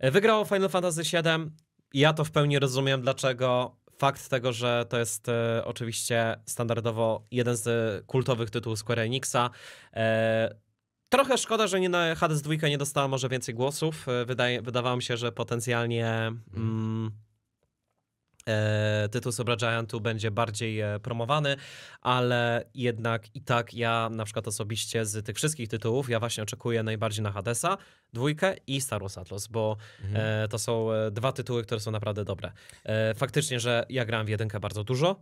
E, wygrał Final Fantasy VII. Ja to w pełni rozumiem, dlaczego fakt tego, że to jest e, oczywiście standardowo jeden z kultowych tytułów Square Enixa. E, trochę szkoda, że nie na Hades 2 nie dostała może więcej głosów. E, wydaje, wydawało mi się, że potencjalnie. Mm, E, tytuł Sobra Giantu będzie bardziej e, promowany, ale jednak i tak ja na przykład osobiście z tych wszystkich tytułów ja właśnie oczekuję najbardziej na Hadesa, dwójkę i Star Wars Atlas, bo mhm. E, to są dwa tytuły, które są naprawdę dobre. Faktycznie, że ja grałem w jedynkę bardzo dużo,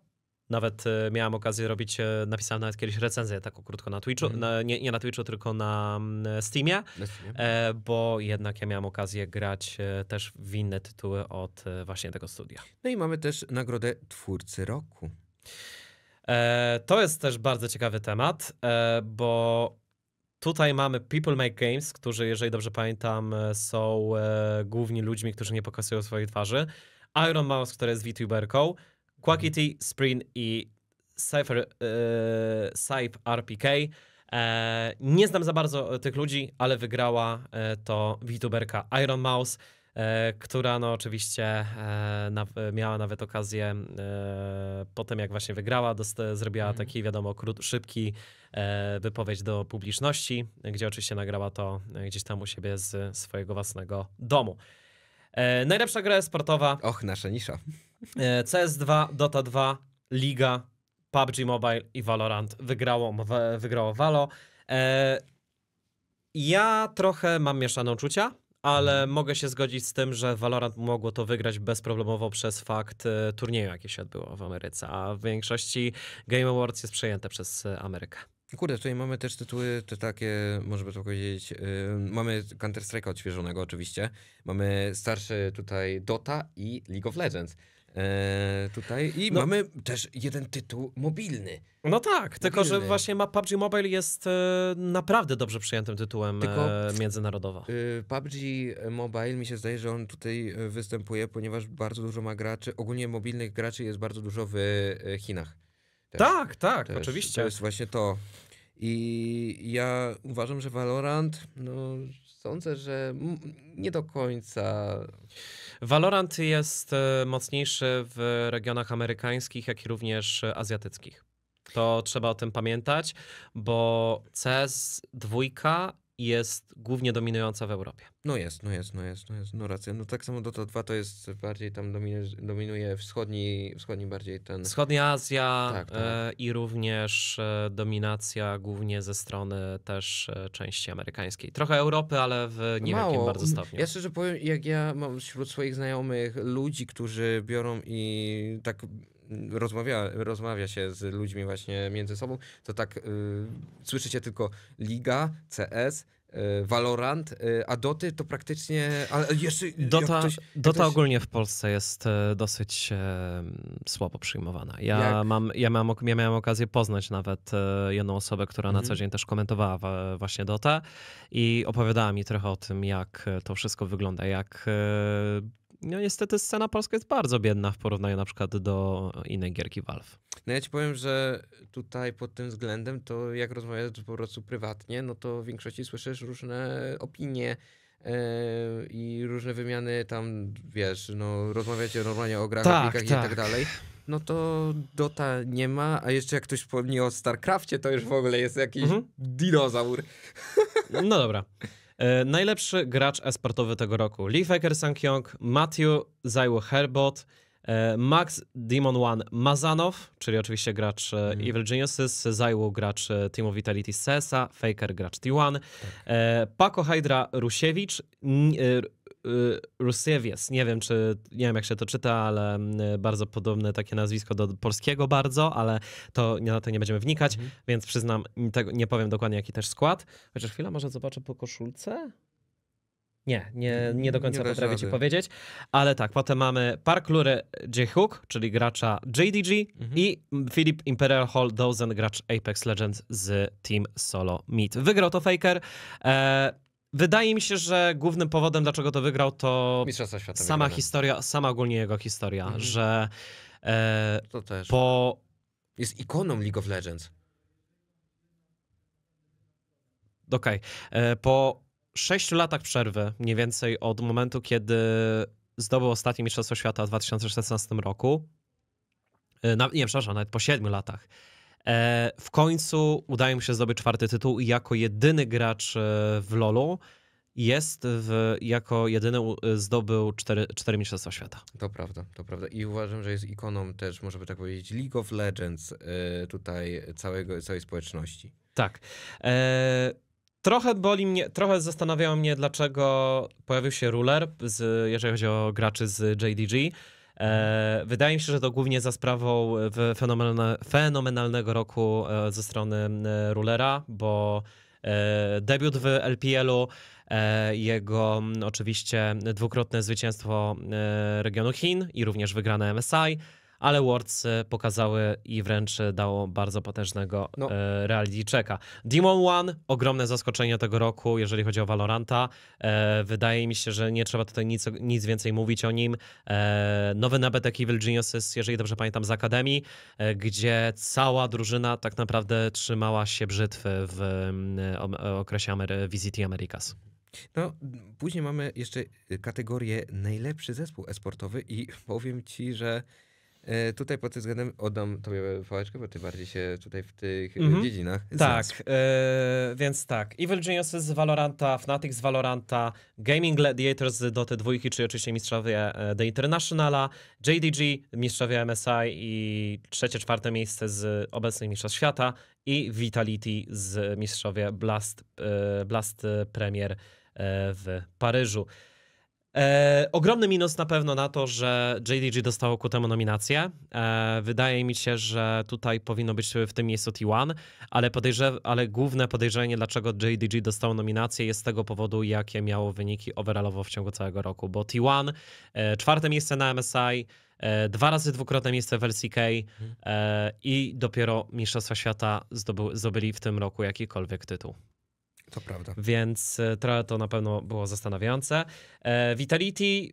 nawet e, miałem okazję robić, e, napisałem nawet kiedyś recenzję taką krótko na Twitchu, mm. na, nie, nie, na Twitchu, tylko na mm, Steamie, na Steamie. E, bo jednak ja miałem okazję grać też w inne tytuły od właśnie tego studia. No i mamy też nagrodę Twórcy Roku. To jest też bardzo ciekawy temat, bo tutaj mamy People Make Games, którzy, jeżeli dobrze pamiętam, są główni ludźmi, którzy nie pokazują swojej twarzy. Iron Mouse, która jest VTuberką, Quackity, Spring i Cypher, yy, e, Cypher RPK. E, nie znam za bardzo e, tych ludzi, ale wygrała e, to VTuberka Iron Mouse, e, która no oczywiście e, na, miała nawet okazję potem jak właśnie wygrała, zrobiła mm. taki wiadomo krót, szybki wypowiedź do publiczności, gdzie oczywiście nagrała to gdzieś tam u siebie z swojego własnego domu. najlepsza gra sportowa. Och, nasza nisza. CS2, Dota 2, Liga, PUBG Mobile i Valorant. Wygrało, wygrało Valo. E, ja trochę mam mieszane uczucia, ale mhm. mogę się zgodzić z tym, że Valorant mogło to wygrać bezproblemowo przez fakt e, turnieju, jaki się odbyło w Ameryce, a w większości Game Awards jest przejęte przez e, Amerykę. Kurde, tutaj mamy też tytuły te takie, można by to powiedzieć, yy, mamy Counter-Strike'a odświeżonego oczywiście, mamy starszy tutaj Dota i League of Legends. E, tutaj. I no. mamy też jeden tytuł mobilny. No tak, mobilny. tylko że właśnie PUBG Mobile jest e, naprawdę dobrze przyjętym tytułem e, tylko, e, międzynarodowo. PUBG Mobile mi się zdaje, że on tutaj e, występuje, ponieważ bardzo dużo ma graczy, ogólnie mobilnych graczy jest bardzo dużo w Chinach. Też, tak, tak, też, oczywiście. To jest właśnie to. I ja uważam, że Valorant, no sądzę, że nie do końca Valorant jest e, mocniejszy w regionach amerykańskich, jak i również azjatyckich. To trzeba o tym pamiętać, bo CS 2 jest głównie dominująca w Europie. No jest, no jest, no jest, no jest, no racja. No tak samo Dota 2 to jest bardziej tam dominuje, dominuje wschodni, wschodni bardziej ten... Wschodnia Azja tak, tak. E, i również e, dominacja głównie ze strony też e, części amerykańskiej. Trochę Europy, ale w niewielkim bardzo stopniu. Ja szczerze powiem, jak ja mam wśród swoich znajomych ludzi, którzy biorą i tak rozmawia, rozmawia się z ludźmi właśnie między sobą, to tak y, słyszycie tylko Liga, CS, y, Valorant, y, a Doty to praktycznie. Ale jeszcze, Dota, ktoś, Dota ktoś... ogólnie w Polsce jest y, dosyć słabo przyjmowana. Ja, mam, ja, mam, ja miałem okazję poznać nawet jedną osobę, która mhm. na co dzień też komentowała właśnie Dota i opowiadała mi trochę o tym, jak to wszystko wygląda, jak no niestety scena polska jest bardzo biedna w porównaniu na przykład do innej gierki Valve. No ja ci powiem, że tutaj pod tym względem to jak rozmawiasz po prostu prywatnie, no to w większości słyszysz różne opinie yy, i różne wymiany tam, wiesz, no rozmawiacie normalnie o grach, tak, aplikach tak. i tak dalej no to Dota nie ma, a jeszcze jak ktoś wspomni o StarCraftie, to już w ogóle jest jakiś mhm. dinozaur. No dobra. E, najlepszy gracz esportowy tego roku: Lee Faker Sang Matthew Zaiwo Herbot, E, Max Demon One Mazanow, czyli oczywiście gracz mm. Evil Geniuses, Zaiwo gracz e, Team of Vitality CS-a, Faker gracz T1, tak. Paco Hydra Rusiewicz, Rusiewiec, nie wiem czy, nie wiem jak się to czyta, ale bardzo podobne takie nazwisko do polskiego bardzo, ale to nie, na to nie będziemy wnikać, mm. więc przyznam, nie powiem dokładnie jaki też skład. Chociaż chwila, może zobaczę po koszulce? Nie, nie, nie do końca nie potrafię rady. ci powiedzieć. Ale tak, potem mamy Park Lure J-Hook, czyli gracza JDG mhm. i Philip Imperial Hall Dozen, gracz Apex Legends z Team Solo Meet. Wygrał to Faker. E, wydaje mi się, że głównym powodem, dlaczego to wygrał, to sama historia, sama ogólnie jego historia, mhm. że e, to też. po... Jest ikoną League of Legends. Okej. Okay. E, po 6 latach przerwy, mniej więcej od momentu, kiedy zdobył ostatnie Mistrzostwo Świata w 2016 roku, e, na, nie, przepraszam, nawet po 7 latach, e, w końcu udaje mu się zdobyć czwarty tytuł i jako jedyny gracz e, w LoLu jest w, jako jedyny zdobył cztery, cztery mistrzostwa świata. To prawda, to prawda. I uważam, że jest ikoną też, można by tak powiedzieć, League of Legends tutaj całego, całej społeczności. Tak. E Trochę boli mnie, trochę zastanawiało mnie, dlaczego pojawił się ruler, z, jeżeli chodzi o graczy z JDG. E, wydaje mi się, że to głównie za sprawą e, fenomenalne, fenomenalnego roku e, ze strony e, rulera, bo e, debiut w LPL-u, e, jego oczywiście dwukrotne zwycięstwo regionu Chin i również wygrane MSI ale Words e, pokazały i wręcz e, dało bardzo potężnego no. E, reality checka. Demon One, ogromne zaskoczenie tego roku, jeżeli chodzi o Valoranta. Wydaje mi się, że nie trzeba tutaj nic, nic więcej mówić o nim. Nowy nabytek Evil Geniuses, jeżeli dobrze pamiętam, z Akademii, gdzie cała drużyna tak naprawdę trzymała się brzytwy w okresie Amery Visit Americas. No, później mamy jeszcze y, kategorię najlepszy zespół esportowy i powiem ci, że E, tutaj pod tym względem oddam tobie pałeczkę, bo ty bardziej się tutaj w tych mm -hmm. dziedzinach znasz. Tak, yy, więc tak. Evil Geniuses z Valoranta, Fnatic z Valoranta, Gaming Gladiators z Dota 2, czyli oczywiście mistrzowie The Internationala, JDG, mistrzowie MSI i trzecie, czwarte miejsce z obecnych mistrzostw świata i Vitality z mistrzowie Blast, yy, Blast Premier w Paryżu. E, ogromny minus na pewno na to, że JDG dostało ku temu nominację. E, wydaje mi się, że tutaj powinno być w tym miejscu T1, ale, podejrzew- ale główne podejrzenie, dlaczego JDG dostało nominację, jest z tego powodu, jakie miało wyniki overallowo w ciągu całego roku. Bo T1, e, czwarte miejsce na MSI, e, dwa razy dwukrotne miejsce w LCK e, mhm. i dopiero Mistrzostwa Świata zdobyli w tym roku jakikolwiek tytuł. To prawda. Więc e, trochę to na pewno było zastanawiające. E, Vitality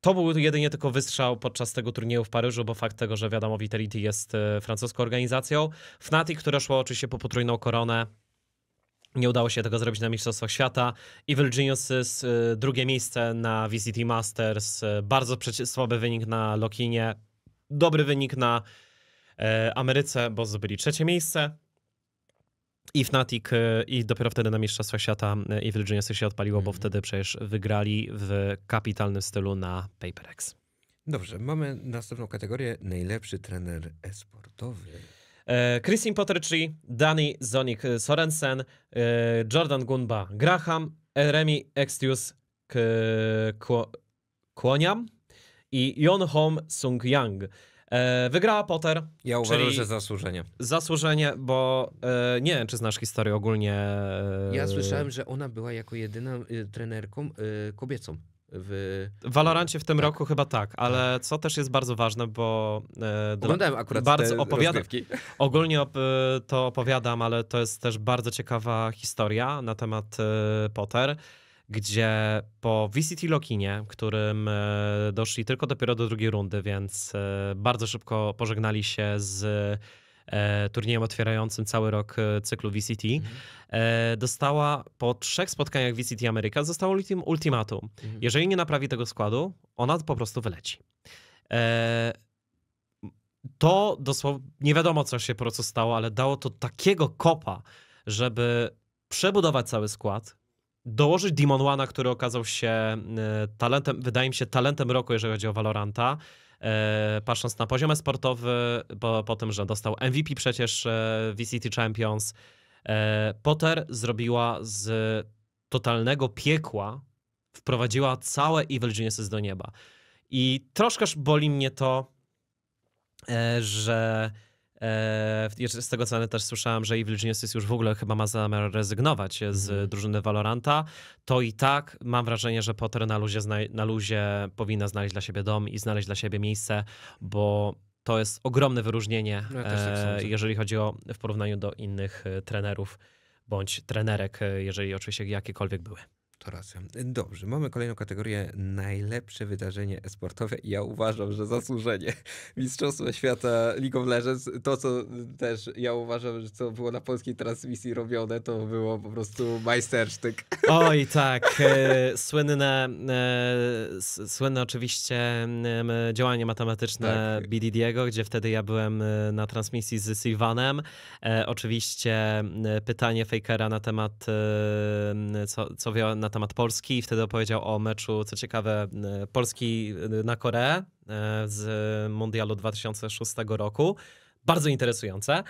to był jedynie tylko wystrzał podczas tego turnieju w Paryżu, bo fakt tego, że wiadomo, Vitality jest e, francuską organizacją. Fnatic, które szło oczywiście po potrójną koronę, nie udało się tego zrobić na Mistrzostwach Świata. Evil Geniuses, drugie miejsce na VCT Masters, bardzo słaby wynik na Lokinie, dobry wynik na Ameryce, bo zdobyli trzecie miejsce i Fnatic e, i dopiero wtedy na Mistrzostwach Świata e, i Evil się odpaliło, mm. bo mhm. wtedy przecież wygrali w kapitalnym stylu na PaperX. Dobrze, mamy następną kategorię. Najlepszy trener esportowy. E, Christine Potterci, Dani Zonik Sorensen, Jordan Gunba Graham, Remy Extius Kłoniam i Yon Hom Sung Yang. E, wygrała Potter. Ja uważam, że zasłużenie. Zasłużenie, bo e, nie wiem, czy znasz historię ogólnie. E, ja słyszałem, że ona była jako jedyna e, trenerką e, kobiecą. W... Valorancie w tym tak. roku chyba tak, ale tak. co też jest bardzo ważne, bo e, oglądałem akurat bardzo opowiadam. Ogólnie op, to opowiadam, ale to jest też bardzo ciekawa historia na temat e, Potter gdzie po VCT Lokinie, którym e, doszli tylko dopiero do drugiej rundy, więc e, bardzo szybko pożegnali się z e, turniejem otwierającym cały rok cyklu VCT, mhm. dostała po trzech spotkaniach VCT Ameryka, zostało ultim, ultimatum. Mhm. Jeżeli nie naprawi tego składu, ona po prostu wyleci. To dosłownie, nie wiadomo co się po prostu stało, ale dało to takiego kopa, żeby przebudować cały skład, dołożyć Demon One'a, który okazał się e, talentem, wydaje mi się, talentem roku, jeżeli chodzi o Valoranta. E, patrząc na poziom sportowy, po, po tym, że dostał MVP przecież e, VCT Champions, Potter zrobiła z totalnego piekła, wprowadziła całe Evil Geniuses do nieba. I troszkę boli mnie to, że E, z tego co też słyszałem, że i Virginius już w ogóle chyba ma zamiar rezygnować z mhm. drużyny Valoranta, to i tak mam wrażenie, że Potter na luzie, na luzie powinna znaleźć dla siebie dom i znaleźć dla siebie miejsce, bo to jest ogromne wyróżnienie, ja tak e, jeżeli chodzi o w porównaniu do innych e, trenerów bądź trenerek, jeżeli oczywiście jakiekolwiek były. To racja. Dobrze, mamy kolejną kategorię najlepsze wydarzenie sportowe i ja uważam, że zasłużenie Mistrzostwa Świata League of Legends, to co też ja uważam, że co było na polskiej transmisji robione, to było po prostu majstersztyk. Oj tak, e, słynne, e, słynne oczywiście działanie matematyczne tak. BDD'ego, gdzie wtedy ja byłem e, na transmisji z Sylvanem. Oczywiście pytanie Fakera na temat co, co wie na na temat Polski i wtedy opowiedział o meczu, co ciekawe, e, Polski e, na Koreę e, z Mundialu 2006 roku. Bardzo interesujące,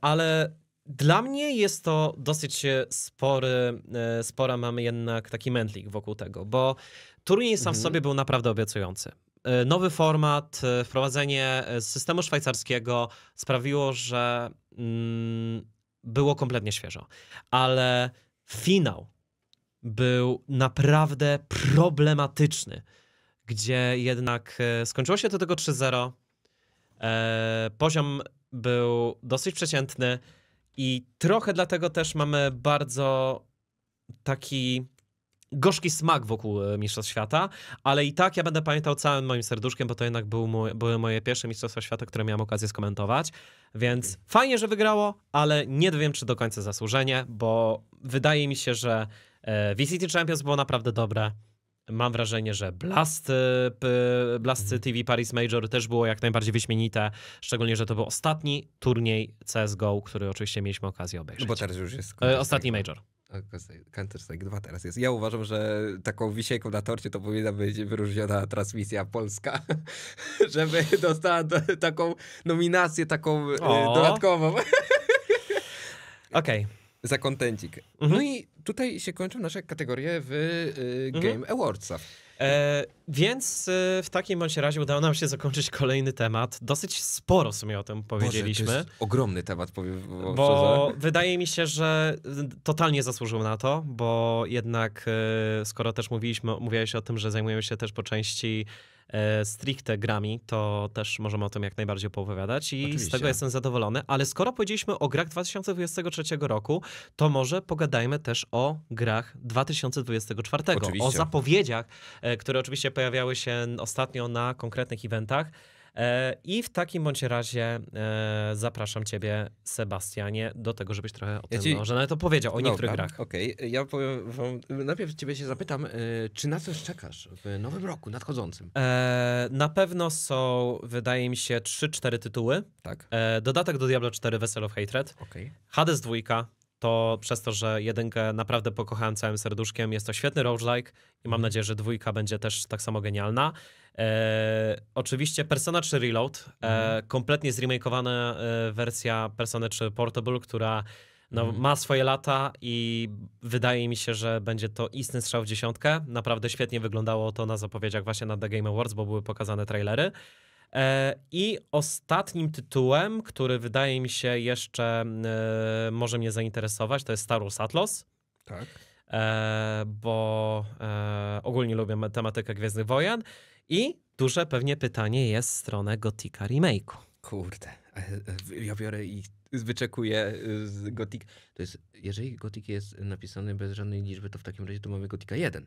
ale dla mnie jest to dosyć spory, spora mamy jednak taki mętlik wokół tego, bo turniej sam w mhm. sobie był naprawdę obiecujący nowy format, wprowadzenie systemu szwajcarskiego sprawiło, że mm, było kompletnie świeżo. Ale finał był naprawdę problematyczny, gdzie jednak e, skończyło się to tego 3-0. E, poziom był dosyć przeciętny i trochę dlatego też mamy bardzo taki gorzki smak wokół e, Mistrzostw Świata, ale i tak ja będę pamiętał całym moim serduszkiem, bo to jednak był mój, były moje pierwsze Mistrzostwa Świata, które miałem okazję skomentować. Więc fajnie, że wygrało, ale nie wiem, czy do końca zasłużenie, bo wydaje mi się, że E, VCT Champions było naprawdę dobre. Mam wrażenie, że Blast, e, Blast mhm. TV Paris Major też było jak najbardziej wyśmienite, szczególnie, że to był ostatni turniej CSGO, który oczywiście mieliśmy okazję obejrzeć. No bo teraz już jest. E, ostatni Major. Counter-Strike 2 teraz jest. Ja uważam, że taką wisienką na torcie to powinna być wyróżniona transmisja polska, żeby dostała do, taką nominację, taką o. dodatkową. Okej. Okay za kontencik. Mhm. No i tutaj się kończą nasze kategorie w y, mhm. Game mhm. Awardsach. E, więc y, w takim bądź razie udało nam się zakończyć kolejny temat. Dosyć sporo w sumie o tym powiedzieliśmy. Boże, ogromny temat, powiem Bo, wydaje mi się, że totalnie zasłużył na to, bo jednak y, skoro też mówiliśmy, mówiłeś o tym, że zajmujemy się też po części E, stricte grami, to też możemy o tym jak najbardziej opowiadać i Oczywiście. z tego jestem zadowolony. Ale skoro powiedzieliśmy o grach 2023 roku, to może pogadajmy też o grach 2024, oczywiście. o zapowiedziach, e, które oczywiście pojawiały się ostatnio na konkretnych eventach. E, I w takim bądź razie e, zapraszam ciebie, Sebastianie, do tego, żebyś trochę o tym, ja ci... No, nawet opowiedział, o Dobra, niektórych grach. Okej, okay. ja powiem wam, najpierw ciebie się zapytam, e, czy na coś czekasz w nowym roku, nadchodzącym? na pewno są, wydaje mi się, 3-4 tytuły. Tak. dodatek do Diablo 4 Vessel of Hatred. Okay. Hades 2, to przez to, że jedynkę naprawdę pokochałem całym serduszkiem, jest to świetny roguelike i mam mhm. nadzieję, że dwójka będzie też tak samo genialna. E, oczywiście Persona 3 Reload, e, mhm. kompletnie zremakowana e, wersja Persona 3 Portable, która no, mhm. ma swoje lata i wydaje mi się, że będzie to istny strzał w dziesiątkę. Naprawdę świetnie wyglądało to na zapowiedziach właśnie na The Game Awards, bo były pokazane trailery. E, I ostatnim tytułem, który wydaje mi się jeszcze e, może mnie zainteresować, to jest Star Wars Atlas. Tak. E, bo ogólnie lubię tematykę Gwiezdnych Wojen. I duże pewnie pytanie jest w stronę Gotika remake'u. Kurde, e, e, ja biorę i wyczekuję e, z Gothic. To jest, jeżeli Gothic jest napisany bez żadnej liczby, to w takim razie to mamy Gotika 1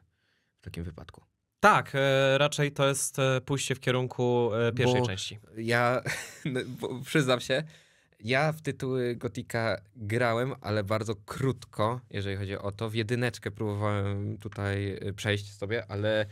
w takim wypadku. Tak, raczej to jest pójście w kierunku pierwszej bo części. Ja no, przyznam się, ja w tytuły Gotika grałem, ale bardzo krótko, jeżeli chodzi o to. W jedyneczkę próbowałem tutaj przejść sobie, ale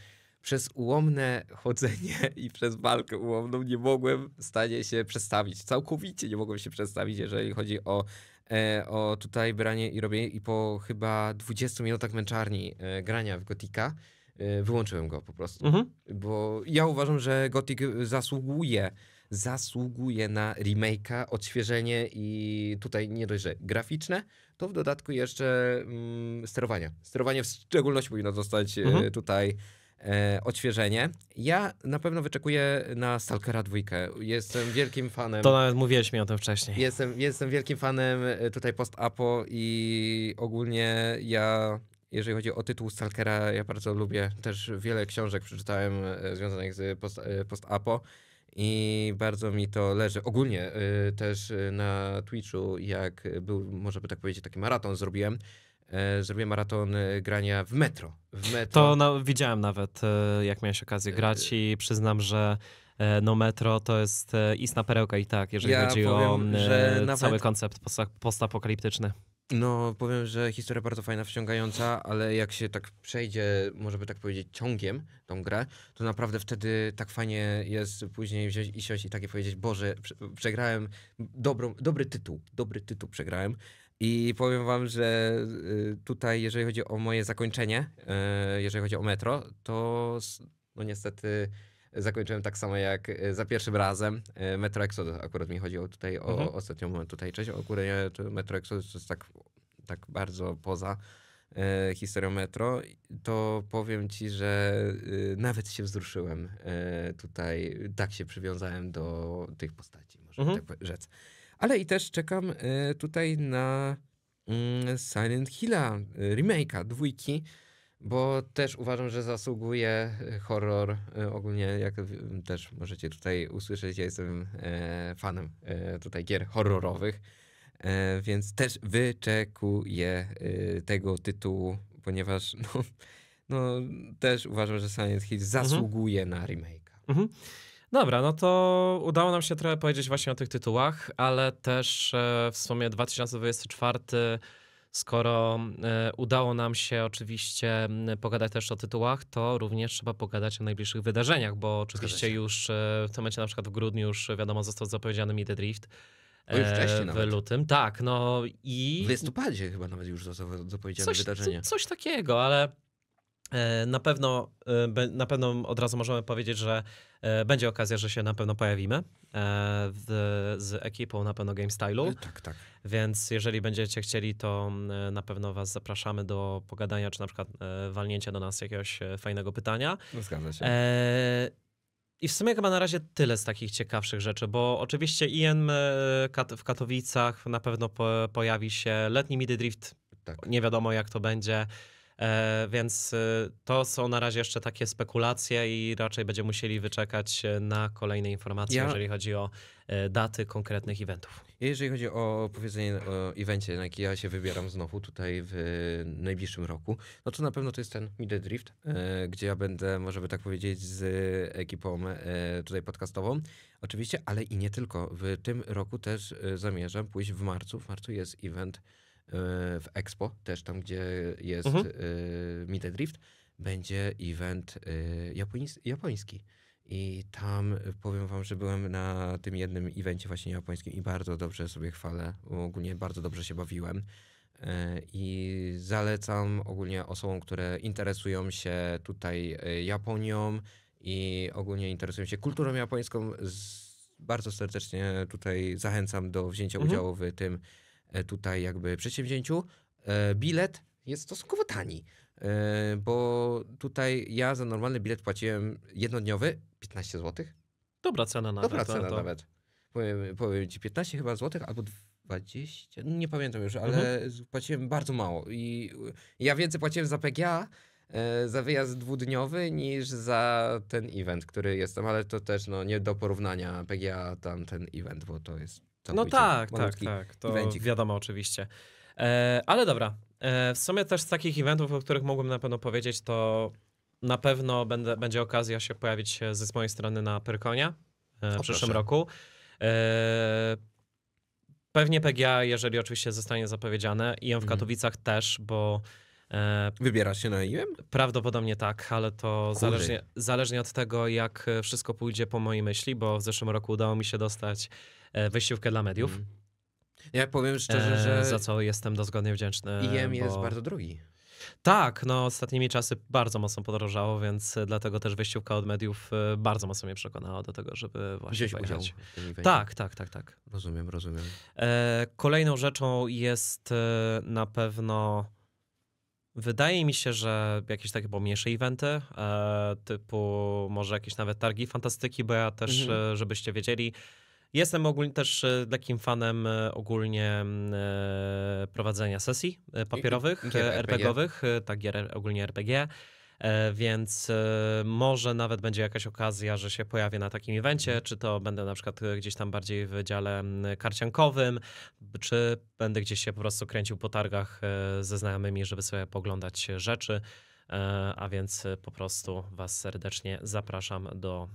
przez ułomne chodzenie i przez walkę ułomną nie mogłem w stanie się przestawić. Całkowicie nie mogłem się przestawić, jeżeli chodzi o, e, o tutaj branie i robienie. I po chyba 20 minutach męczarni e, grania w Gotika e, wyłączyłem go po prostu. Mhm. Bo ja uważam, że Gotik zasługuje zasługuje na remake'a, odświeżenie i tutaj nie dość, że graficzne, to w dodatku jeszcze mm, sterowanie. Sterowanie w szczególności powinno zostać e, mhm. tutaj e, odświeżenie. Ja na pewno wyczekuję na Stalkera dwójkę. Jestem wielkim fanem. To nawet mówiłeś mi o tym wcześniej. Jestem, jestem wielkim fanem e, tutaj post-apo i ogólnie ja jeżeli chodzi o tytuł Stalkera, ja bardzo lubię. Też wiele książek przeczytałem e, związanych z e, post-apo post i bardzo mi to leży. Ogólnie y, też na Twitchu, jak był, może by tak powiedzieć, taki maraton zrobiłem zrobiłem e, maraton e, grania w metro. W metro. To no, widziałem nawet, e, jak miałeś okazję grać i przyznam, że no metro to jest istna perełka i tak, jeżeli ja chodzi powiem, o cały nawet... koncept postapokaliptyczny. No, powiem, że historia bardzo fajna, wciągająca, ale jak się tak przejdzie, może by tak powiedzieć, ciągiem tą grę, to naprawdę wtedy tak fajnie jest później wziąć i siąść i takie powiedzieć, Boże, przegrałem dobrą, dobry tytuł, dobry tytuł przegrałem. I powiem wam, że y, tutaj, jeżeli chodzi o moje zakończenie, y, jeżeli chodzi o metro, to no niestety zakończyłem tak samo jak y, za pierwszym razem. Metro Exodus akurat mi chodziło tutaj o mhm. moment tutaj część. Akurat Metro Exodus to jest tak, tak bardzo poza historią Metro, to powiem ci, że nawet się wzruszyłem tutaj. Tak się przywiązałem do tych postaci, może mhm. tak rzec ale i też czekam e, tutaj na mm, Silent Hilla, e, remake'a, dwójki, bo też uważam, że zasługuje e, horror ogólnie, jak też możecie tutaj usłyszeć, ja jestem fanem tutaj gier horrorowych, więc też wyczekuję tego tytułu, ponieważ no, no też uważam, że Silent Hill mhm. zasługuje mhm. na remake'a. Mhm. Dobra, no to udało nam się trochę powiedzieć właśnie o tych tytułach, ale też e, w sumie 2024, skoro e, udało nam się oczywiście pogadać też o tytułach, to również trzeba pogadać o najbliższych wydarzeniach, bo oczywiście już e, w tym momencie na przykład w grudniu już wiadomo został zapowiedziany Mid Drift. już no wcześniej nawet. W lutym, tak, no i... W listopadzie chyba nawet już zostało zapowiedziane coś, wydarzenie. Coś takiego, ale E, na pewno, e, na pewno od razu możemy powiedzieć, że e, będzie okazja, że się na pewno pojawimy z ekipą na pewno Game Stylu. Tak, tak. Więc jeżeli będziecie chcieli, to na pewno was zapraszamy do pogadania, czy na przykład walnięcia do nas jakiegoś fajnego pytania. No, zgadza się. I w sumie chyba na razie tyle z takich ciekawszych rzeczy, bo oczywiście IM w Katowicach na pewno pojawi się letni Midi Drift. Tak. Nie wiadomo jak to będzie. E, więc y, to są na razie jeszcze takie spekulacje i raczej będziemy musieli wyczekać e, na kolejne informacje, ja... jeżeli chodzi o e, daty konkretnych eventów. Jeżeli chodzi o powiedzenie o evencie, na jaki ja się wybieram znowu tutaj w najbliższym roku, no to na pewno to jest ten Mid Drift, gdzie ja będę, może by tak powiedzieć, z ekipą tutaj podcastową. Oczywiście, ale i nie tylko. W tym roku też zamierzam pójść w marcu. W marcu jest event E, w Expo, też tam, gdzie jest Mid mhm. e, Meet Drift, będzie event e, japoński. I tam powiem wam, że byłem na tym jednym evencie właśnie japońskim i bardzo dobrze sobie chwalę. Ogólnie bardzo dobrze się bawiłem. I zalecam ogólnie osobom, które interesują się tutaj Japonią i ogólnie interesują się kulturą japońską. Bardzo serdecznie tutaj zachęcam do wzięcia mhm. udziału w tym E, tutaj jakby przedsięwzięciu, e, bilet jest stosunkowo tani, e, bo tutaj ja za normalny bilet płaciłem jednodniowy 15 zł. Dobra cena nawet. Dobra no cena to... nawet. Powiem, powiem ci 15 chyba złotych albo 20, nie pamiętam już, ale mhm. płaciłem bardzo mało i ja więcej płaciłem za PGA, za wyjazd dwudniowy niż za ten event, który jestem, ale to też no, nie do porównania PGA tam ten event, bo to jest no tak, tak, tak. To evencik. wiadomo oczywiście. E, ale dobra. E, w sumie też z takich eventów, o których mógłbym na pewno powiedzieć, to na pewno będę, będzie okazja się pojawić ze mojej strony na Pyrkonia e, w o, przyszłym proszę. roku. E, pewnie PGA, jeżeli oczywiście zostanie zapowiedziane. on w mm. Katowicach też, bo e, Wybierasz się na IM? Prawdopodobnie tak, ale to zależnie, zależnie od tego, jak wszystko pójdzie po mojej myśli, bo w zeszłym roku udało mi się dostać E, wejściówkę dla mediów. Mm. Ja powiem szczerze, e, że... Za co jestem dozgodnie wdzięczny. IM bo... jest bardzo drogi. Tak, no ostatnimi czasy bardzo mocno podrożało, więc e, dlatego też wyściółka od mediów bardzo mocno mnie przekonała do tego, żeby właśnie Wziąć pojechać. Tak, tak, tak, tak. Rozumiem, rozumiem. kolejną rzeczą jest na pewno Wydaje mi się, że jakieś takie pomniejsze eventy, typu może jakieś nawet targi fantastyki, bo ja też, mhm. żebyście wiedzieli, Jestem ogólnie też e, takim fanem e, ogólnie mm, e, prowadzenia sesji papierowych, RPG. tak gier ogólnie RPG. Więc może nawet będzie jakaś okazja, że się pojawię na takim evencie, mhm. czy to będę na przykład gdzieś tam bardziej w dziale karciankowym, czy będę gdzieś się po prostu kręcił po targach ze znajomymi, żeby sobie poglądać rzeczy. E, a więc e, po prostu Was serdecznie zapraszam do,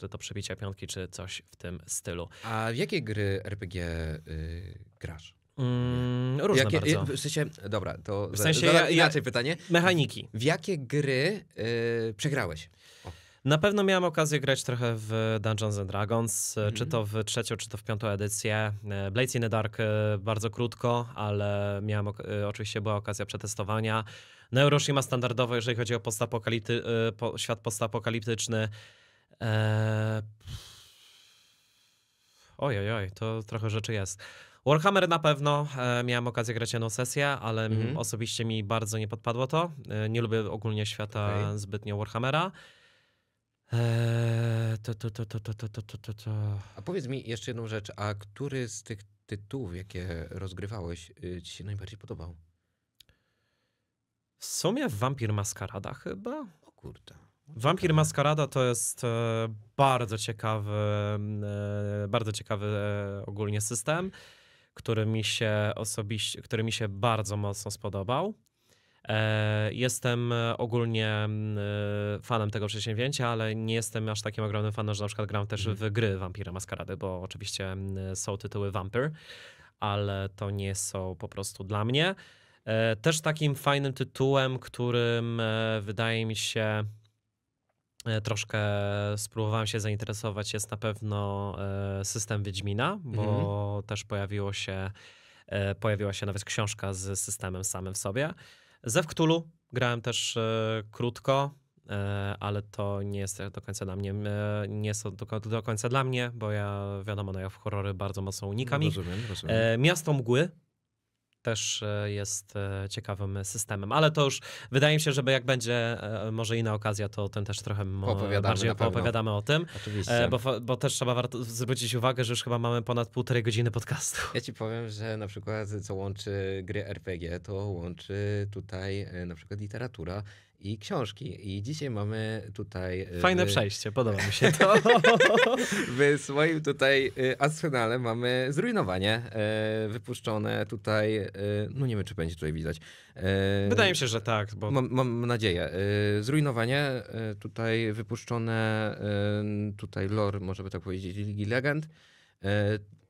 do e, przebicia piątki czy coś w tym stylu. A w jakie gry RPG yy, grasz? Mm, różne jakie, bardzo. W sensie, dobra, to w sensie ja, inaczej ja, pytanie. Mechaniki. W jakie gry yy, przegrałeś? O. Na pewno miałem okazję grać trochę w Dungeons and Dragons, mm -hmm. czy to w trzecią, czy to w piątą edycję. Blades in the Dark bardzo krótko, ale miałem, oczywiście była okazja przetestowania. Neuroshi ma standardowo, jeżeli chodzi o postapokalipty, y, po, świat postapokaliptyczny. Eee... oj, oj, to trochę rzeczy jest. Warhammer na pewno, e, miałem okazję grać jedną sesję, ale mhm. osobiście mi bardzo nie podpadło to. E, nie lubię ogólnie świata okay. zbytnio Warhammera. Eee, to, to, to, to, to, to, to, to. A powiedz mi jeszcze jedną rzecz, a który z tych tytułów, jakie rozgrywałeś, y, ci się najbardziej podobał? W sumie Wampir Maskarada chyba? O kurde. Wampir no Maskarada to jest e, bardzo ciekawy, e, bardzo ciekawy e, ogólnie system, który mi się osobiście, który mi się bardzo mocno spodobał. Jestem ogólnie fanem tego przedsięwzięcia, ale nie jestem aż takim ogromnym fanem, że na przykład gram też mhm. w gry Vampira Maskarady, bo oczywiście są tytuły Vampir, ale to nie są po prostu dla mnie. E, też takim fajnym tytułem, którym e, wydaje mi się e, troszkę spróbowałem się zainteresować, jest na pewno system Wiedźmina, bo mhm. też pojawiło się, pojawiła się nawet książka z systemem samym w sobie. Ze Wktulu grałem też krótko, ale to nie jest do końca dla mnie, nie jest do, do końca dla mnie, bo ja wiadomo, no ja w horrory bardzo mocno unikam. Rozumiem, rozumiem. Miasto Mgły też e, jest e, ciekawym systemem. Ale to już wydaje mi się, że jak będzie e, może inna okazja, to ten też trochę opowiadamy, bardziej opowiadamy o tym. Oczywiście. Bo, bo, też trzeba warto zwrócić uwagę, że już chyba mamy ponad półtorej godziny podcastu. Ja ci powiem, że na przykład co łączy gry RPG, to łączy tutaj na przykład literatura i książki. I dzisiaj mamy tutaj. Y, Fajne przejście, podoba mi się to. w swoim tutaj y, arsenale mamy zrujnowanie y, wypuszczone tutaj. No nie wiem, czy będzie tutaj widać. Wydaje mi się, że tak. Bo... Mam, mam nadzieję. Zrujnowanie tutaj wypuszczone, tutaj lore, może by tak powiedzieć, Ligi Legend.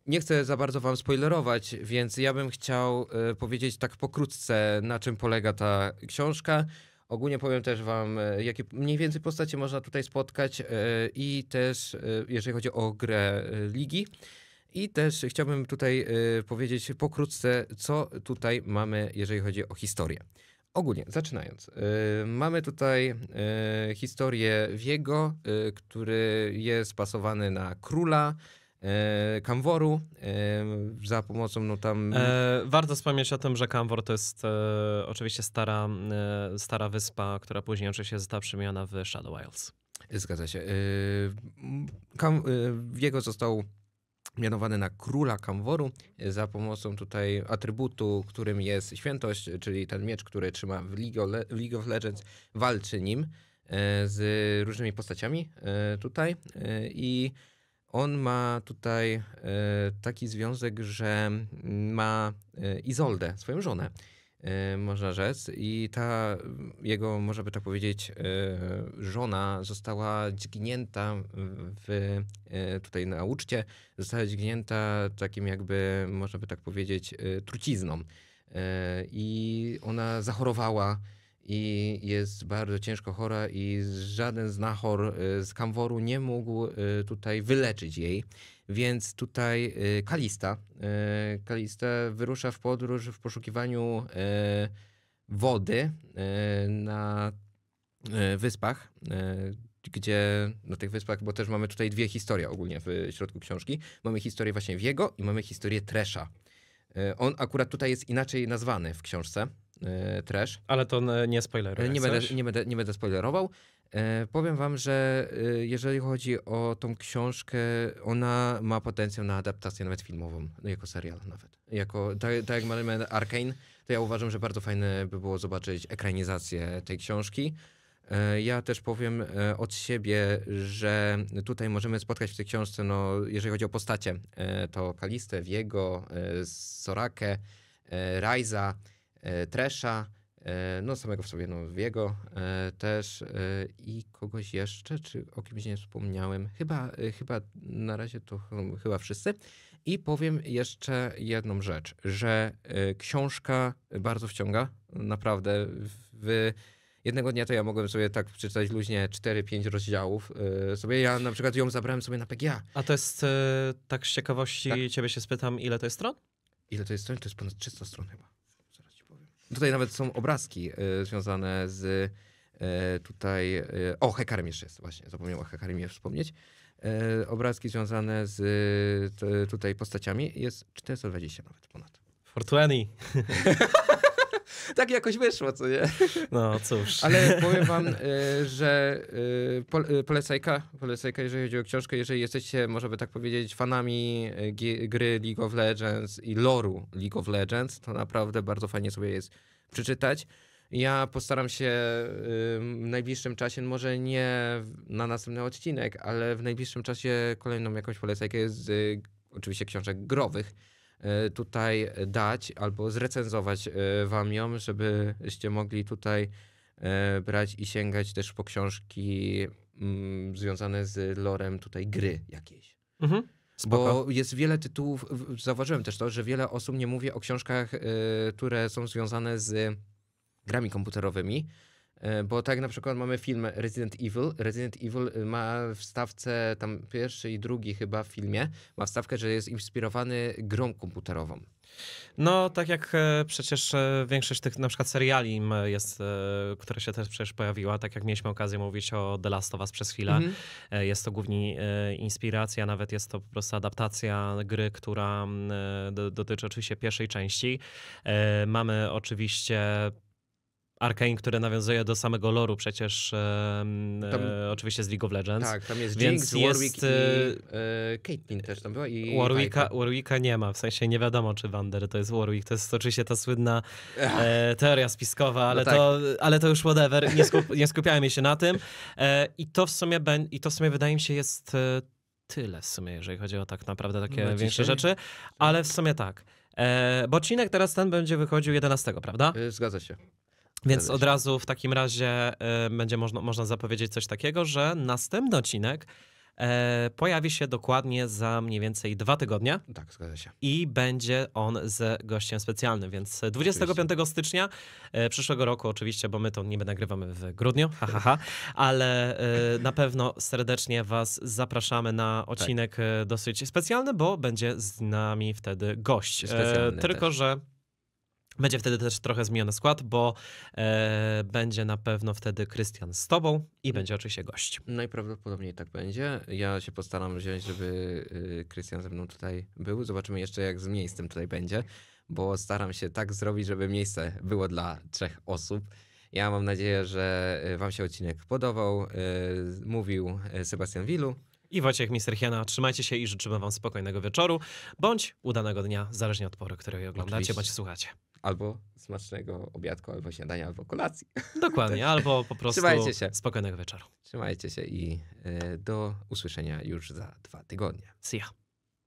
Nie chcę za bardzo wam spoilerować, więc ja bym chciał powiedzieć tak pokrótce, na czym polega ta książka Ogólnie powiem też wam, e, jakie mniej więcej postacie można tutaj spotkać e, i też e, jeżeli chodzi o grę ligi. I też chciałbym tutaj powiedzieć pokrótce, co tutaj mamy, jeżeli chodzi o historię. Ogólnie, zaczynając, mamy tutaj historię Wiego, który jest pasowany na króla, E, Kamworu e, za pomocą no tam... E, warto wspomnieć o tym, że Kamwor to jest oczywiście stara, stara wyspa, która później oczywiście została przemieniona w Shadow Isles. Zgadza się. Kam, jego został mianowany na króla Kamworu za pomocą tutaj atrybutu, którym jest świętość, czyli ten miecz, który trzyma w League of Legends, walczy nim z różnymi postaciami tutaj i on ma tutaj e, taki związek, że ma e, Izoldę, swoją żonę, e, można rzec, i ta jego, można by tak powiedzieć, żona została dźgnięta w, tutaj na uczcie, została dźgnięta takim jakby, można by tak powiedzieć, trucizną. I ona zachorowała i jest bardzo ciężko chora i żaden znachor y, z Kamworu nie mógł y, tutaj wyleczyć jej. Więc tutaj y, Kalista, Kalista wyrusza w podróż w poszukiwaniu wody na wyspach, gdzie na tych wyspach, bo też mamy tutaj dwie historie ogólnie w środku książki. Mamy historię właśnie Wiego i mamy historię Tresza. On akurat tutaj jest inaczej nazwany w książce, E, trash. Ale to nie spoileruj. E, nie będę, nie, będę, nie będę spoilerował. E, powiem wam, że jeżeli chodzi o tą książkę, ona ma potencjał na adaptację nawet filmową, no, jako serial nawet. Jako, tak, tak jak mamy Arkane, to ja uważam, że bardzo fajne by było zobaczyć ekranizację tej książki. Ja też powiem od siebie, że tutaj możemy spotkać w tej książce, no, jeżeli chodzi o postacie, to Kalistę, Wiego, Sorakę, Rajza, E, Tresha, e, no samego w sobie Nowiego e, też i kogoś jeszcze, czy o kimś nie wspomniałem. Chyba, chyba na razie to chyba wszyscy. I powiem jeszcze jedną rzecz, że książka bardzo wciąga, naprawdę. W jednego dnia to ja mogłem sobie tak przeczytać luźnie 4-5 rozdziałów sobie. Ja na przykład ją zabrałem sobie na PGA. A to jest, tak z ciekawości tak. ciebie się spytam, ile to jest stron? Ile to jest stron? To jest ponad 300 stron chyba. Tutaj nawet są obrazki y, związane z y, tutaj... Y, o, Hekarem jeszcze jest, właśnie. Zapomniałem o Hekarimie wspomnieć. Y, obrazki związane z y, tutaj postaciami jest 420 nawet ponad. Fortuani. tak jakoś wyszło, co nie? No cóż. Ale powiem wam, y, że y, y, polecajka, polecajka, jeżeli chodzi o książkę, jeżeli jesteście, może by tak powiedzieć, fanami gry League of Legends i loru League of Legends, to naprawdę bardzo fajnie sobie jest przeczytać. Ja postaram się w najbliższym czasie, może nie na następny odcinek, ale w najbliższym czasie kolejną jakąś polecajkę z oczywiście książek growych E, tutaj dać albo zrecenzować e, wam ją, żebyście mogli tutaj e, brać i sięgać też po książki mm, związane z lorem tutaj gry jakiejś. Mhm. Spoko. Bo jest wiele tytułów, zauważyłem też to, że wiele osób nie mówi o książkach, które są związane z grami komputerowymi, E, bo tak na przykład mamy film Resident Evil. Resident Evil y, ma wstawkę, tam pierwszy i drugi chyba w filmie, ma wstawkę, że jest inspirowany grą komputerową. No, tak jak e, przecież e, większość tych na przykład seriali jest, które się też przecież pojawiła, tak jak mieliśmy okazję mówić o The Last of Us przez chwilę, mm -hmm. jest to głównie inspiracja, nawet jest to po prostu adaptacja gry, która mm, dotyczy oczywiście pierwszej części. Mamy oczywiście Arkane, które nawiązuje do samego loru przecież tam, e, oczywiście z League of Legends. Tak, tam jest Więc Jinx, Warwick jest, i e, e Caitlyn też tam była i Warwicka, Warwicka nie ma, w sensie nie wiadomo czy Wander to jest Warwick, to jest oczywiście ta słynna e, teoria spiskowa, ale, no tak. to, ale to już whatever, nie, skup, nie skupiajmy się na tym. E, i, to w sumie I to w sumie wydaje mi się jest e, tyle w sumie, jeżeli chodzi o tak naprawdę takie no większe rzeczy, ale w sumie tak. E, teraz ten będzie wychodził 11, prawda? E, zgadza się. Więc od razu w takim razie y, będzie można, można zapowiedzieć coś takiego, że następny odcinek e, pojawi się dokładnie za mniej więcej dwa tygodnie. Tak, zgadza się. I będzie on z gościem specjalnym, więc 25 oczywiście. stycznia e, przyszłego roku oczywiście, bo my to niby nagrywamy w grudniu, ha, ha, ha ale e, na pewno serdecznie was zapraszamy na tak. odcinek tak. dosyć specjalny, bo będzie z nami wtedy gość. Specjalny Tylko, też. że będzie wtedy też trochę zmieniony skład, bo e, będzie na pewno wtedy Krystian z tobą i mhm. będzie oczywiście gość. Najprawdopodobniej tak będzie. Ja się postaram wziąć, żeby y, Krystian ze mną tutaj był. Zobaczymy jeszcze, jak z miejscem tutaj będzie, bo staram się tak zrobić, żeby miejsce było dla trzech osób. Ja mam nadzieję, że y, Wam się odcinek podobał. Y, mówił Sebastian Wilu i Wojciech Misterchiana. Trzymajcie się i życzymy Wam spokojnego wieczoru, bądź udanego dnia, zależnie od pory, której oglądacie, Oczywiście. bądź słuchacie. Albo smacznego obiadku, albo śniadania, albo kolacji. Dokładnie, albo po prostu Trzymajcie się. spokojnego wieczoru. Trzymajcie się i e, do usłyszenia już za dwa tygodnie. See ya.